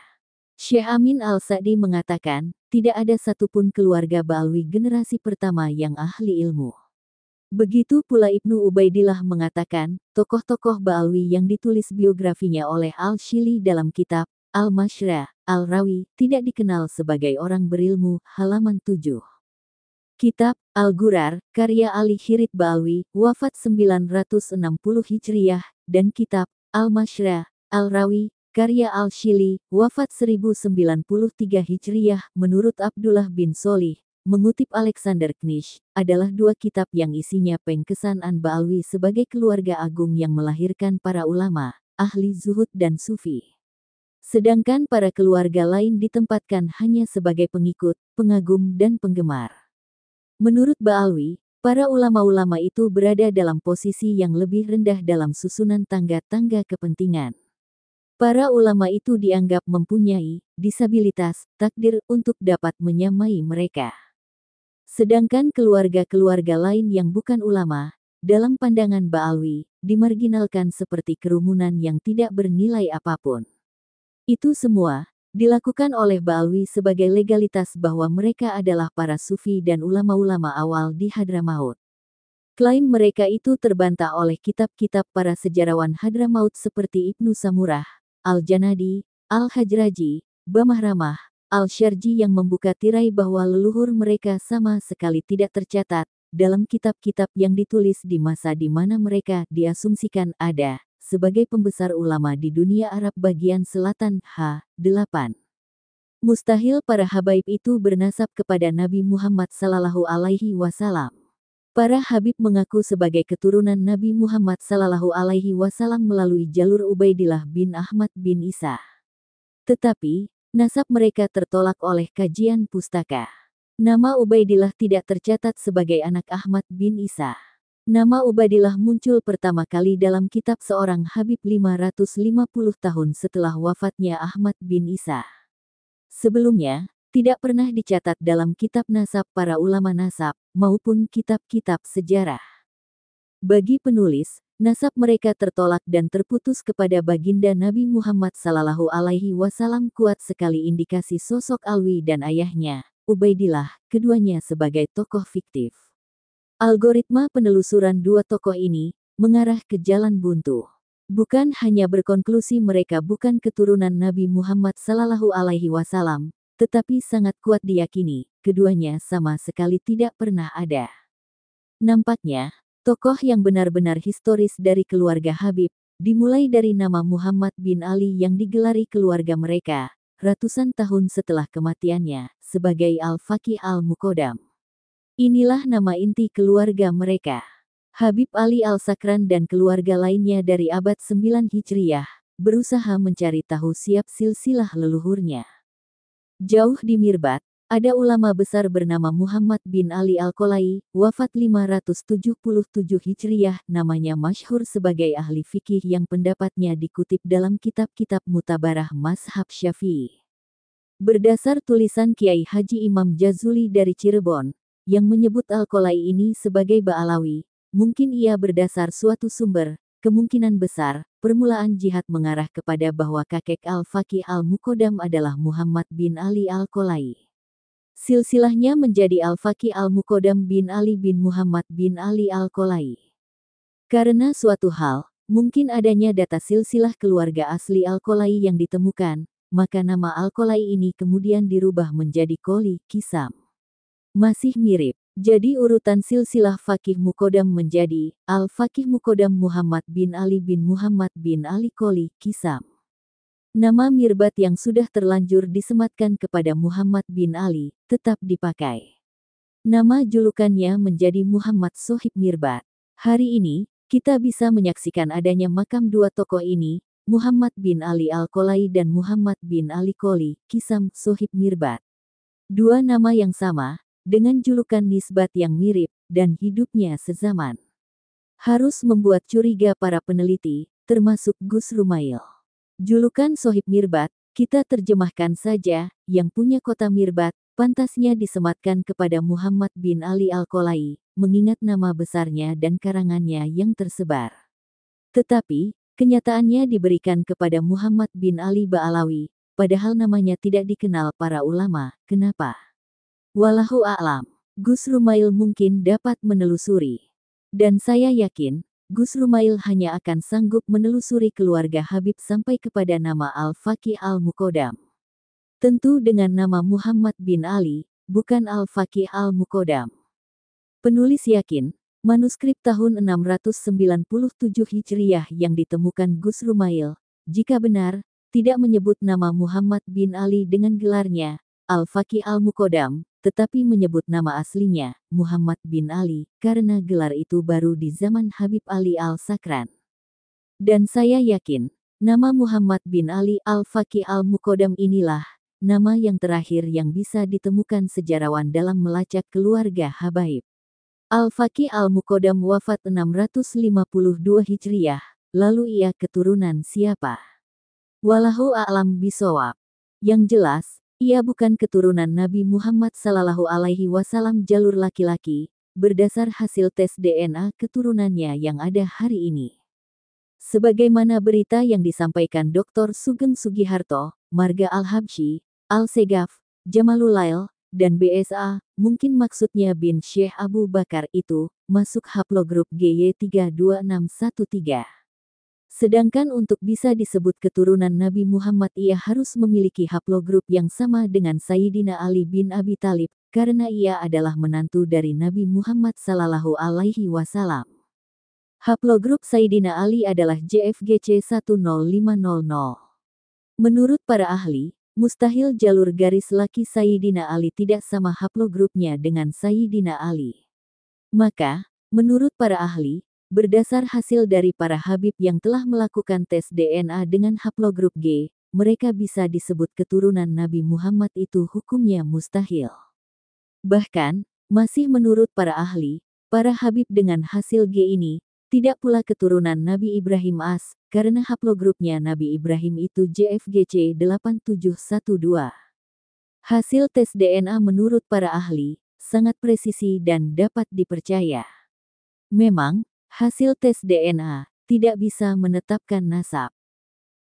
Syekh Amin Al-Sa'di mengatakan, tidak ada satupun keluarga Ba'alwi generasi pertama yang ahli ilmu. Begitu pula Ibnu Ubaidillah mengatakan, tokoh-tokoh Ba'alwi yang ditulis biografinya oleh Al-Shili dalam kitab Al-Mashra, Al-Rawi, tidak dikenal sebagai orang berilmu, halaman 7. Kitab, Al-Gurar, karya Ali Hirit Balwi, wafat 960 hijriyah dan kitab, Al-Mashra, Al-Rawi, karya Al-Shili, wafat 1093 hijriyah menurut Abdullah bin Solih, mengutip Alexander Knish, adalah dua kitab yang isinya pengkesan an sebagai keluarga agung yang melahirkan para ulama, ahli zuhud dan sufi sedangkan para keluarga lain ditempatkan hanya sebagai pengikut, pengagum dan penggemar. Menurut Baalwi, para ulama-ulama itu berada dalam posisi yang lebih rendah dalam susunan tangga-tangga kepentingan. Para ulama itu dianggap mempunyai disabilitas takdir untuk dapat menyamai mereka. Sedangkan keluarga-keluarga lain yang bukan ulama, dalam pandangan Baalwi, dimarginalkan seperti kerumunan yang tidak bernilai apapun. Itu semua dilakukan oleh Ba'alwi sebagai legalitas bahwa mereka adalah para sufi dan ulama-ulama awal di Hadramaut. Klaim mereka itu terbantah oleh kitab-kitab para sejarawan Hadramaut seperti Ibnu Samurah, Al-Janadi, Al-Hajraji, Bamahramah, Al-Syarji yang membuka tirai bahwa leluhur mereka sama sekali tidak tercatat dalam kitab-kitab yang ditulis di masa di mana mereka diasumsikan ada sebagai pembesar ulama di dunia Arab bagian selatan H8. Mustahil para habaib itu bernasab kepada Nabi Muhammad sallallahu alaihi wasallam. Para habib mengaku sebagai keturunan Nabi Muhammad sallallahu alaihi wasallam melalui jalur Ubaidillah bin Ahmad bin Isa. Tetapi, nasab mereka tertolak oleh kajian pustaka. Nama Ubaidillah tidak tercatat sebagai anak Ahmad bin Isa. Nama Ubadillah muncul pertama kali dalam kitab seorang Habib 550 tahun setelah wafatnya Ahmad bin Isa. Sebelumnya, tidak pernah dicatat dalam kitab nasab para ulama nasab maupun kitab-kitab sejarah. Bagi penulis, nasab mereka tertolak dan terputus kepada baginda Nabi Muhammad Sallallahu Alaihi Wasallam kuat sekali indikasi sosok Alwi dan ayahnya, Ubaidillah, keduanya sebagai tokoh fiktif. Algoritma penelusuran dua tokoh ini mengarah ke jalan buntu. Bukan hanya berkonklusi mereka bukan keturunan Nabi Muhammad Sallallahu Alaihi Wasallam, tetapi sangat kuat diyakini, keduanya sama sekali tidak pernah ada. Nampaknya, tokoh yang benar-benar historis dari keluarga Habib, dimulai dari nama Muhammad bin Ali yang digelari keluarga mereka, ratusan tahun setelah kematiannya, sebagai Al-Faqih Al-Mukodam. Inilah nama inti keluarga mereka. Habib Ali Al-Sakran dan keluarga lainnya dari abad 9 hijriah berusaha mencari tahu siap silsilah leluhurnya. Jauh di Mirbat, ada ulama besar bernama Muhammad bin Ali Al-Kolai, wafat 577 hijriah. namanya masyhur sebagai ahli fikih yang pendapatnya dikutip dalam kitab-kitab mutabarah mashab Syafi'i. Berdasar tulisan Kiai Haji Imam Jazuli dari Cirebon, yang menyebut Al-Kolai ini sebagai Ba'alawi, mungkin ia berdasar suatu sumber, kemungkinan besar, permulaan jihad mengarah kepada bahwa kakek Al-Faqih Al-Mukodam adalah Muhammad bin Ali Al-Kolai. Silsilahnya menjadi Al-Faqih Al-Mukodam bin Ali bin Muhammad bin Ali Al-Kolai. Karena suatu hal, mungkin adanya data silsilah keluarga asli Al-Kolai yang ditemukan, maka nama Al-Kolai ini kemudian dirubah menjadi Koli Kisam masih mirip. Jadi urutan silsilah Fakih Mukodam menjadi Al-Fakih Mukodam Muhammad bin Ali bin Muhammad bin Ali Koli, Kisam. Nama Mirbat yang sudah terlanjur disematkan kepada Muhammad bin Ali, tetap dipakai. Nama julukannya menjadi Muhammad Sohib Mirbat. Hari ini, kita bisa menyaksikan adanya makam dua tokoh ini, Muhammad bin Ali Al-Kolai dan Muhammad bin Ali Koli, Kisam Sohib Mirbat. Dua nama yang sama, dengan julukan nisbat yang mirip, dan hidupnya sezaman. Harus membuat curiga para peneliti, termasuk Gus Rumail. Julukan Sohib Mirbat, kita terjemahkan saja, yang punya kota Mirbat, pantasnya disematkan kepada Muhammad bin Ali Al-Kolai, mengingat nama besarnya dan karangannya yang tersebar. Tetapi, kenyataannya diberikan kepada Muhammad bin Ali Ba'alawi, padahal namanya tidak dikenal para ulama. Kenapa? Walahu a'lam, Gus Rumail mungkin dapat menelusuri. Dan saya yakin, Gus Rumail hanya akan sanggup menelusuri keluarga Habib sampai kepada nama Al-Faqih Al-Mukodam. Tentu dengan nama Muhammad bin Ali, bukan Al-Faqih Al-Mukodam. Penulis yakin, manuskrip tahun 697 Hijriah yang ditemukan Gus Rumail, jika benar, tidak menyebut nama Muhammad bin Ali dengan gelarnya, Al-Faqih Al-Mukodam, tetapi menyebut nama aslinya, Muhammad bin Ali, karena gelar itu baru di zaman Habib Ali al-Sakran. Dan saya yakin, nama Muhammad bin Ali al-Faqih al-Mukodam inilah, nama yang terakhir yang bisa ditemukan sejarawan dalam melacak keluarga Habaib. Al-Faqih al-Mukodam wafat 652 Hijriah, lalu ia keturunan siapa? Walahu a'lam bisawab. Yang jelas, ia bukan keturunan Nabi Muhammad Sallallahu Alaihi Wasallam jalur laki-laki, berdasar hasil tes DNA keturunannya yang ada hari ini. Sebagaimana berita yang disampaikan Dr. Sugeng Sugiharto, Marga al habshi Al-Segaf, Jamalulail, dan BSA, mungkin maksudnya bin Syekh Abu Bakar itu, masuk haplogrup GY32613. Sedangkan untuk bisa disebut keturunan Nabi Muhammad ia harus memiliki haplogrup yang sama dengan Sayyidina Ali bin Abi Talib karena ia adalah menantu dari Nabi Muhammad sallallahu alaihi wasallam. Haplogrup Sayyidina Ali adalah JFGC 10500. Menurut para ahli, mustahil jalur garis laki Sayyidina Ali tidak sama haplogrupnya dengan Sayyidina Ali. Maka, menurut para ahli, Berdasar hasil dari para Habib yang telah melakukan tes DNA dengan haplogrup G, mereka bisa disebut keturunan Nabi Muhammad itu hukumnya mustahil. Bahkan, masih menurut para ahli, para Habib dengan hasil G ini, tidak pula keturunan Nabi Ibrahim As, karena haplogrupnya Nabi Ibrahim itu JFGC 8712. Hasil tes DNA menurut para ahli sangat presisi dan dapat dipercaya. Memang, Hasil tes DNA tidak bisa menetapkan nasab.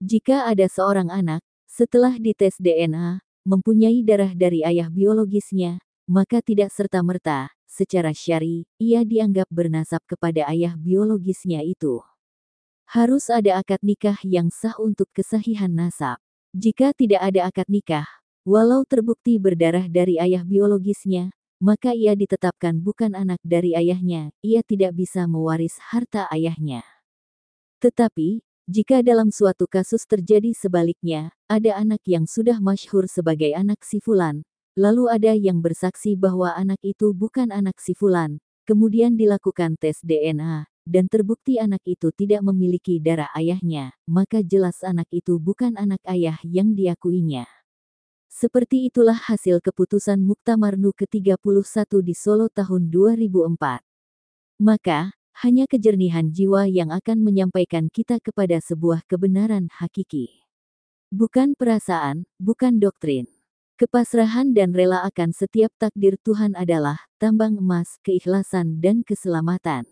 Jika ada seorang anak, setelah dites DNA, mempunyai darah dari ayah biologisnya, maka tidak serta-merta, secara syari, ia dianggap bernasab kepada ayah biologisnya itu. Harus ada akad nikah yang sah untuk kesahihan nasab. Jika tidak ada akad nikah, walau terbukti berdarah dari ayah biologisnya, maka ia ditetapkan bukan anak dari ayahnya, ia tidak bisa mewaris harta ayahnya. Tetapi, jika dalam suatu kasus terjadi sebaliknya, ada anak yang sudah masyhur sebagai anak Sifulan, lalu ada yang bersaksi bahwa anak itu bukan anak Sifulan, kemudian dilakukan tes DNA, dan terbukti anak itu tidak memiliki darah ayahnya, maka jelas anak itu bukan anak ayah yang diakuinya. Seperti itulah hasil keputusan muktamar NU ke-31 di Solo tahun 2004. Maka, hanya kejernihan jiwa yang akan menyampaikan kita kepada sebuah kebenaran hakiki. Bukan perasaan, bukan doktrin. Kepasrahan dan rela akan setiap takdir Tuhan adalah tambang emas, keikhlasan dan keselamatan.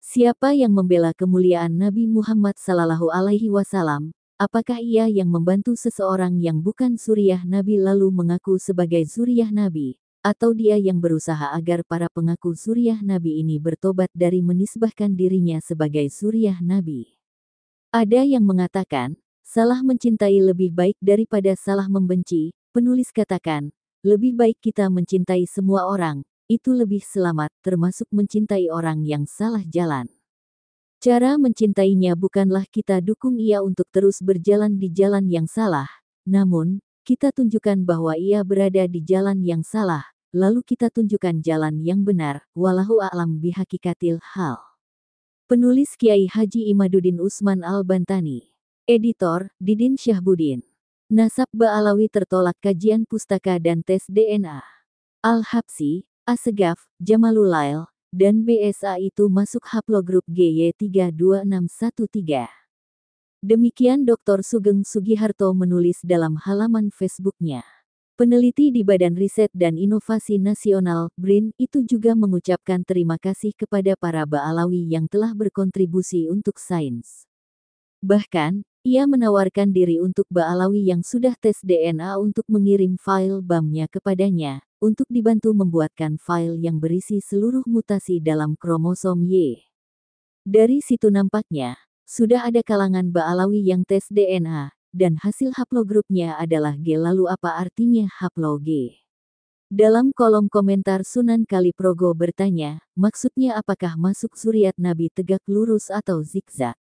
Siapa yang membela kemuliaan Nabi Muhammad Sallallahu Alaihi Wasallam, Apakah ia yang membantu seseorang yang bukan Suriah Nabi lalu mengaku sebagai Suriah Nabi, atau dia yang berusaha agar para pengaku Suriah Nabi ini bertobat dari menisbahkan dirinya sebagai Suriah Nabi? Ada yang mengatakan, salah mencintai lebih baik daripada salah membenci, penulis katakan, lebih baik kita mencintai semua orang, itu lebih selamat termasuk mencintai orang yang salah jalan. Cara mencintainya bukanlah kita dukung ia untuk terus berjalan di jalan yang salah, namun, kita tunjukkan bahwa ia berada di jalan yang salah, lalu kita tunjukkan jalan yang benar, walahu a'lam bihakikatil hal. Penulis Kiai Haji Imaduddin Usman Al-Bantani. Editor, Didin Syahbudin. Nasab Ba'alawi tertolak kajian pustaka dan tes DNA. Al-Habsi, Asegaf, Jamalulail, dan BSA itu masuk haplogrup GY32613. Demikian Dr. Sugeng Sugiharto menulis dalam halaman Facebooknya. Peneliti di Badan Riset dan Inovasi Nasional, BRIN, itu juga mengucapkan terima kasih kepada para Baalawi yang telah berkontribusi untuk sains. Bahkan, ia menawarkan diri untuk Baalawi yang sudah tes DNA untuk mengirim file BAM-nya kepadanya, untuk dibantu membuatkan file yang berisi seluruh mutasi dalam kromosom Y. Dari situ nampaknya, sudah ada kalangan Baalawi yang tes DNA, dan hasil haplogrupnya adalah G lalu apa artinya haplog G? Dalam kolom komentar Sunan Kaliprogo bertanya, maksudnya apakah masuk suriat Nabi tegak lurus atau zigzag?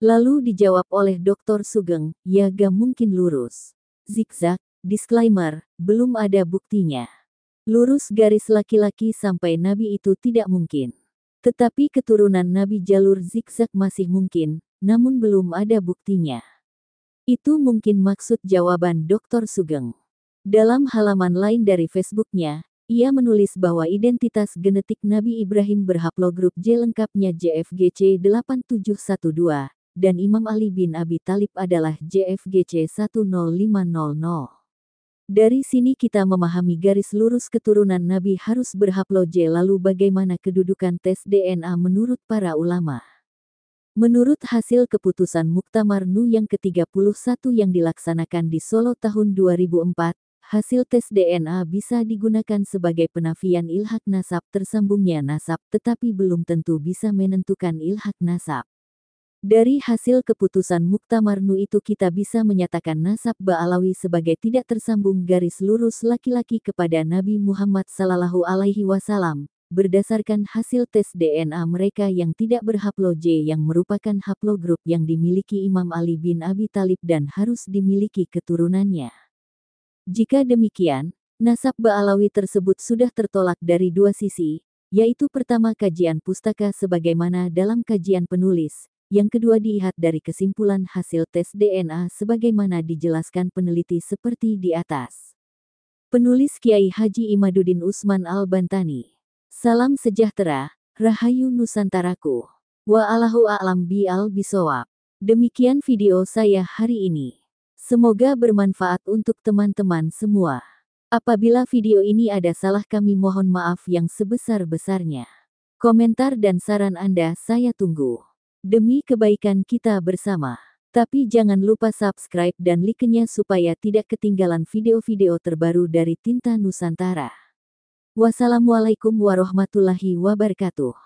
Lalu dijawab oleh Dr. Sugeng, ya gak mungkin lurus. Zigzag, disclaimer, belum ada buktinya. Lurus garis laki-laki sampai Nabi itu tidak mungkin. Tetapi keturunan Nabi jalur zigzag masih mungkin, namun belum ada buktinya. Itu mungkin maksud jawaban Dr. Sugeng. Dalam halaman lain dari Facebooknya, ia menulis bahwa identitas genetik Nabi Ibrahim berhaplogrup J lengkapnya JFGC 8712, dan Imam Ali bin Abi Talib adalah JFGC 10500. Dari sini kita memahami garis lurus keturunan Nabi harus berhaploje lalu bagaimana kedudukan tes DNA menurut para ulama. Menurut hasil keputusan Muktamar Nu yang ke-31 yang dilaksanakan di Solo tahun 2004, hasil tes DNA bisa digunakan sebagai penafian ilhak nasab tersambungnya nasab tetapi belum tentu bisa menentukan ilhak nasab. Dari hasil keputusan Muktamarnu itu kita bisa menyatakan nasab Ba'alawi sebagai tidak tersambung garis lurus laki-laki kepada Nabi Muhammad Sallallahu Alaihi Wasallam, berdasarkan hasil tes DNA mereka yang tidak berhaplo J yang merupakan haplogrup yang dimiliki Imam Ali bin Abi Talib dan harus dimiliki keturunannya. Jika demikian, nasab Ba'alawi tersebut sudah tertolak dari dua sisi, yaitu pertama kajian pustaka sebagaimana dalam kajian penulis, yang kedua dilihat dari kesimpulan hasil tes DNA sebagaimana dijelaskan peneliti seperti di atas. Penulis Kiai Haji Imaduddin Usman Al-Bantani. Salam sejahtera, Rahayu Nusantaraku. Wa a'lam bi al bisawab. Demikian video saya hari ini. Semoga bermanfaat untuk teman-teman semua. Apabila video ini ada salah kami mohon maaf yang sebesar-besarnya. Komentar dan saran Anda saya tunggu. Demi kebaikan kita bersama. Tapi jangan lupa subscribe dan like-nya supaya tidak ketinggalan video-video terbaru dari Tinta Nusantara. Wassalamualaikum warahmatullahi wabarakatuh.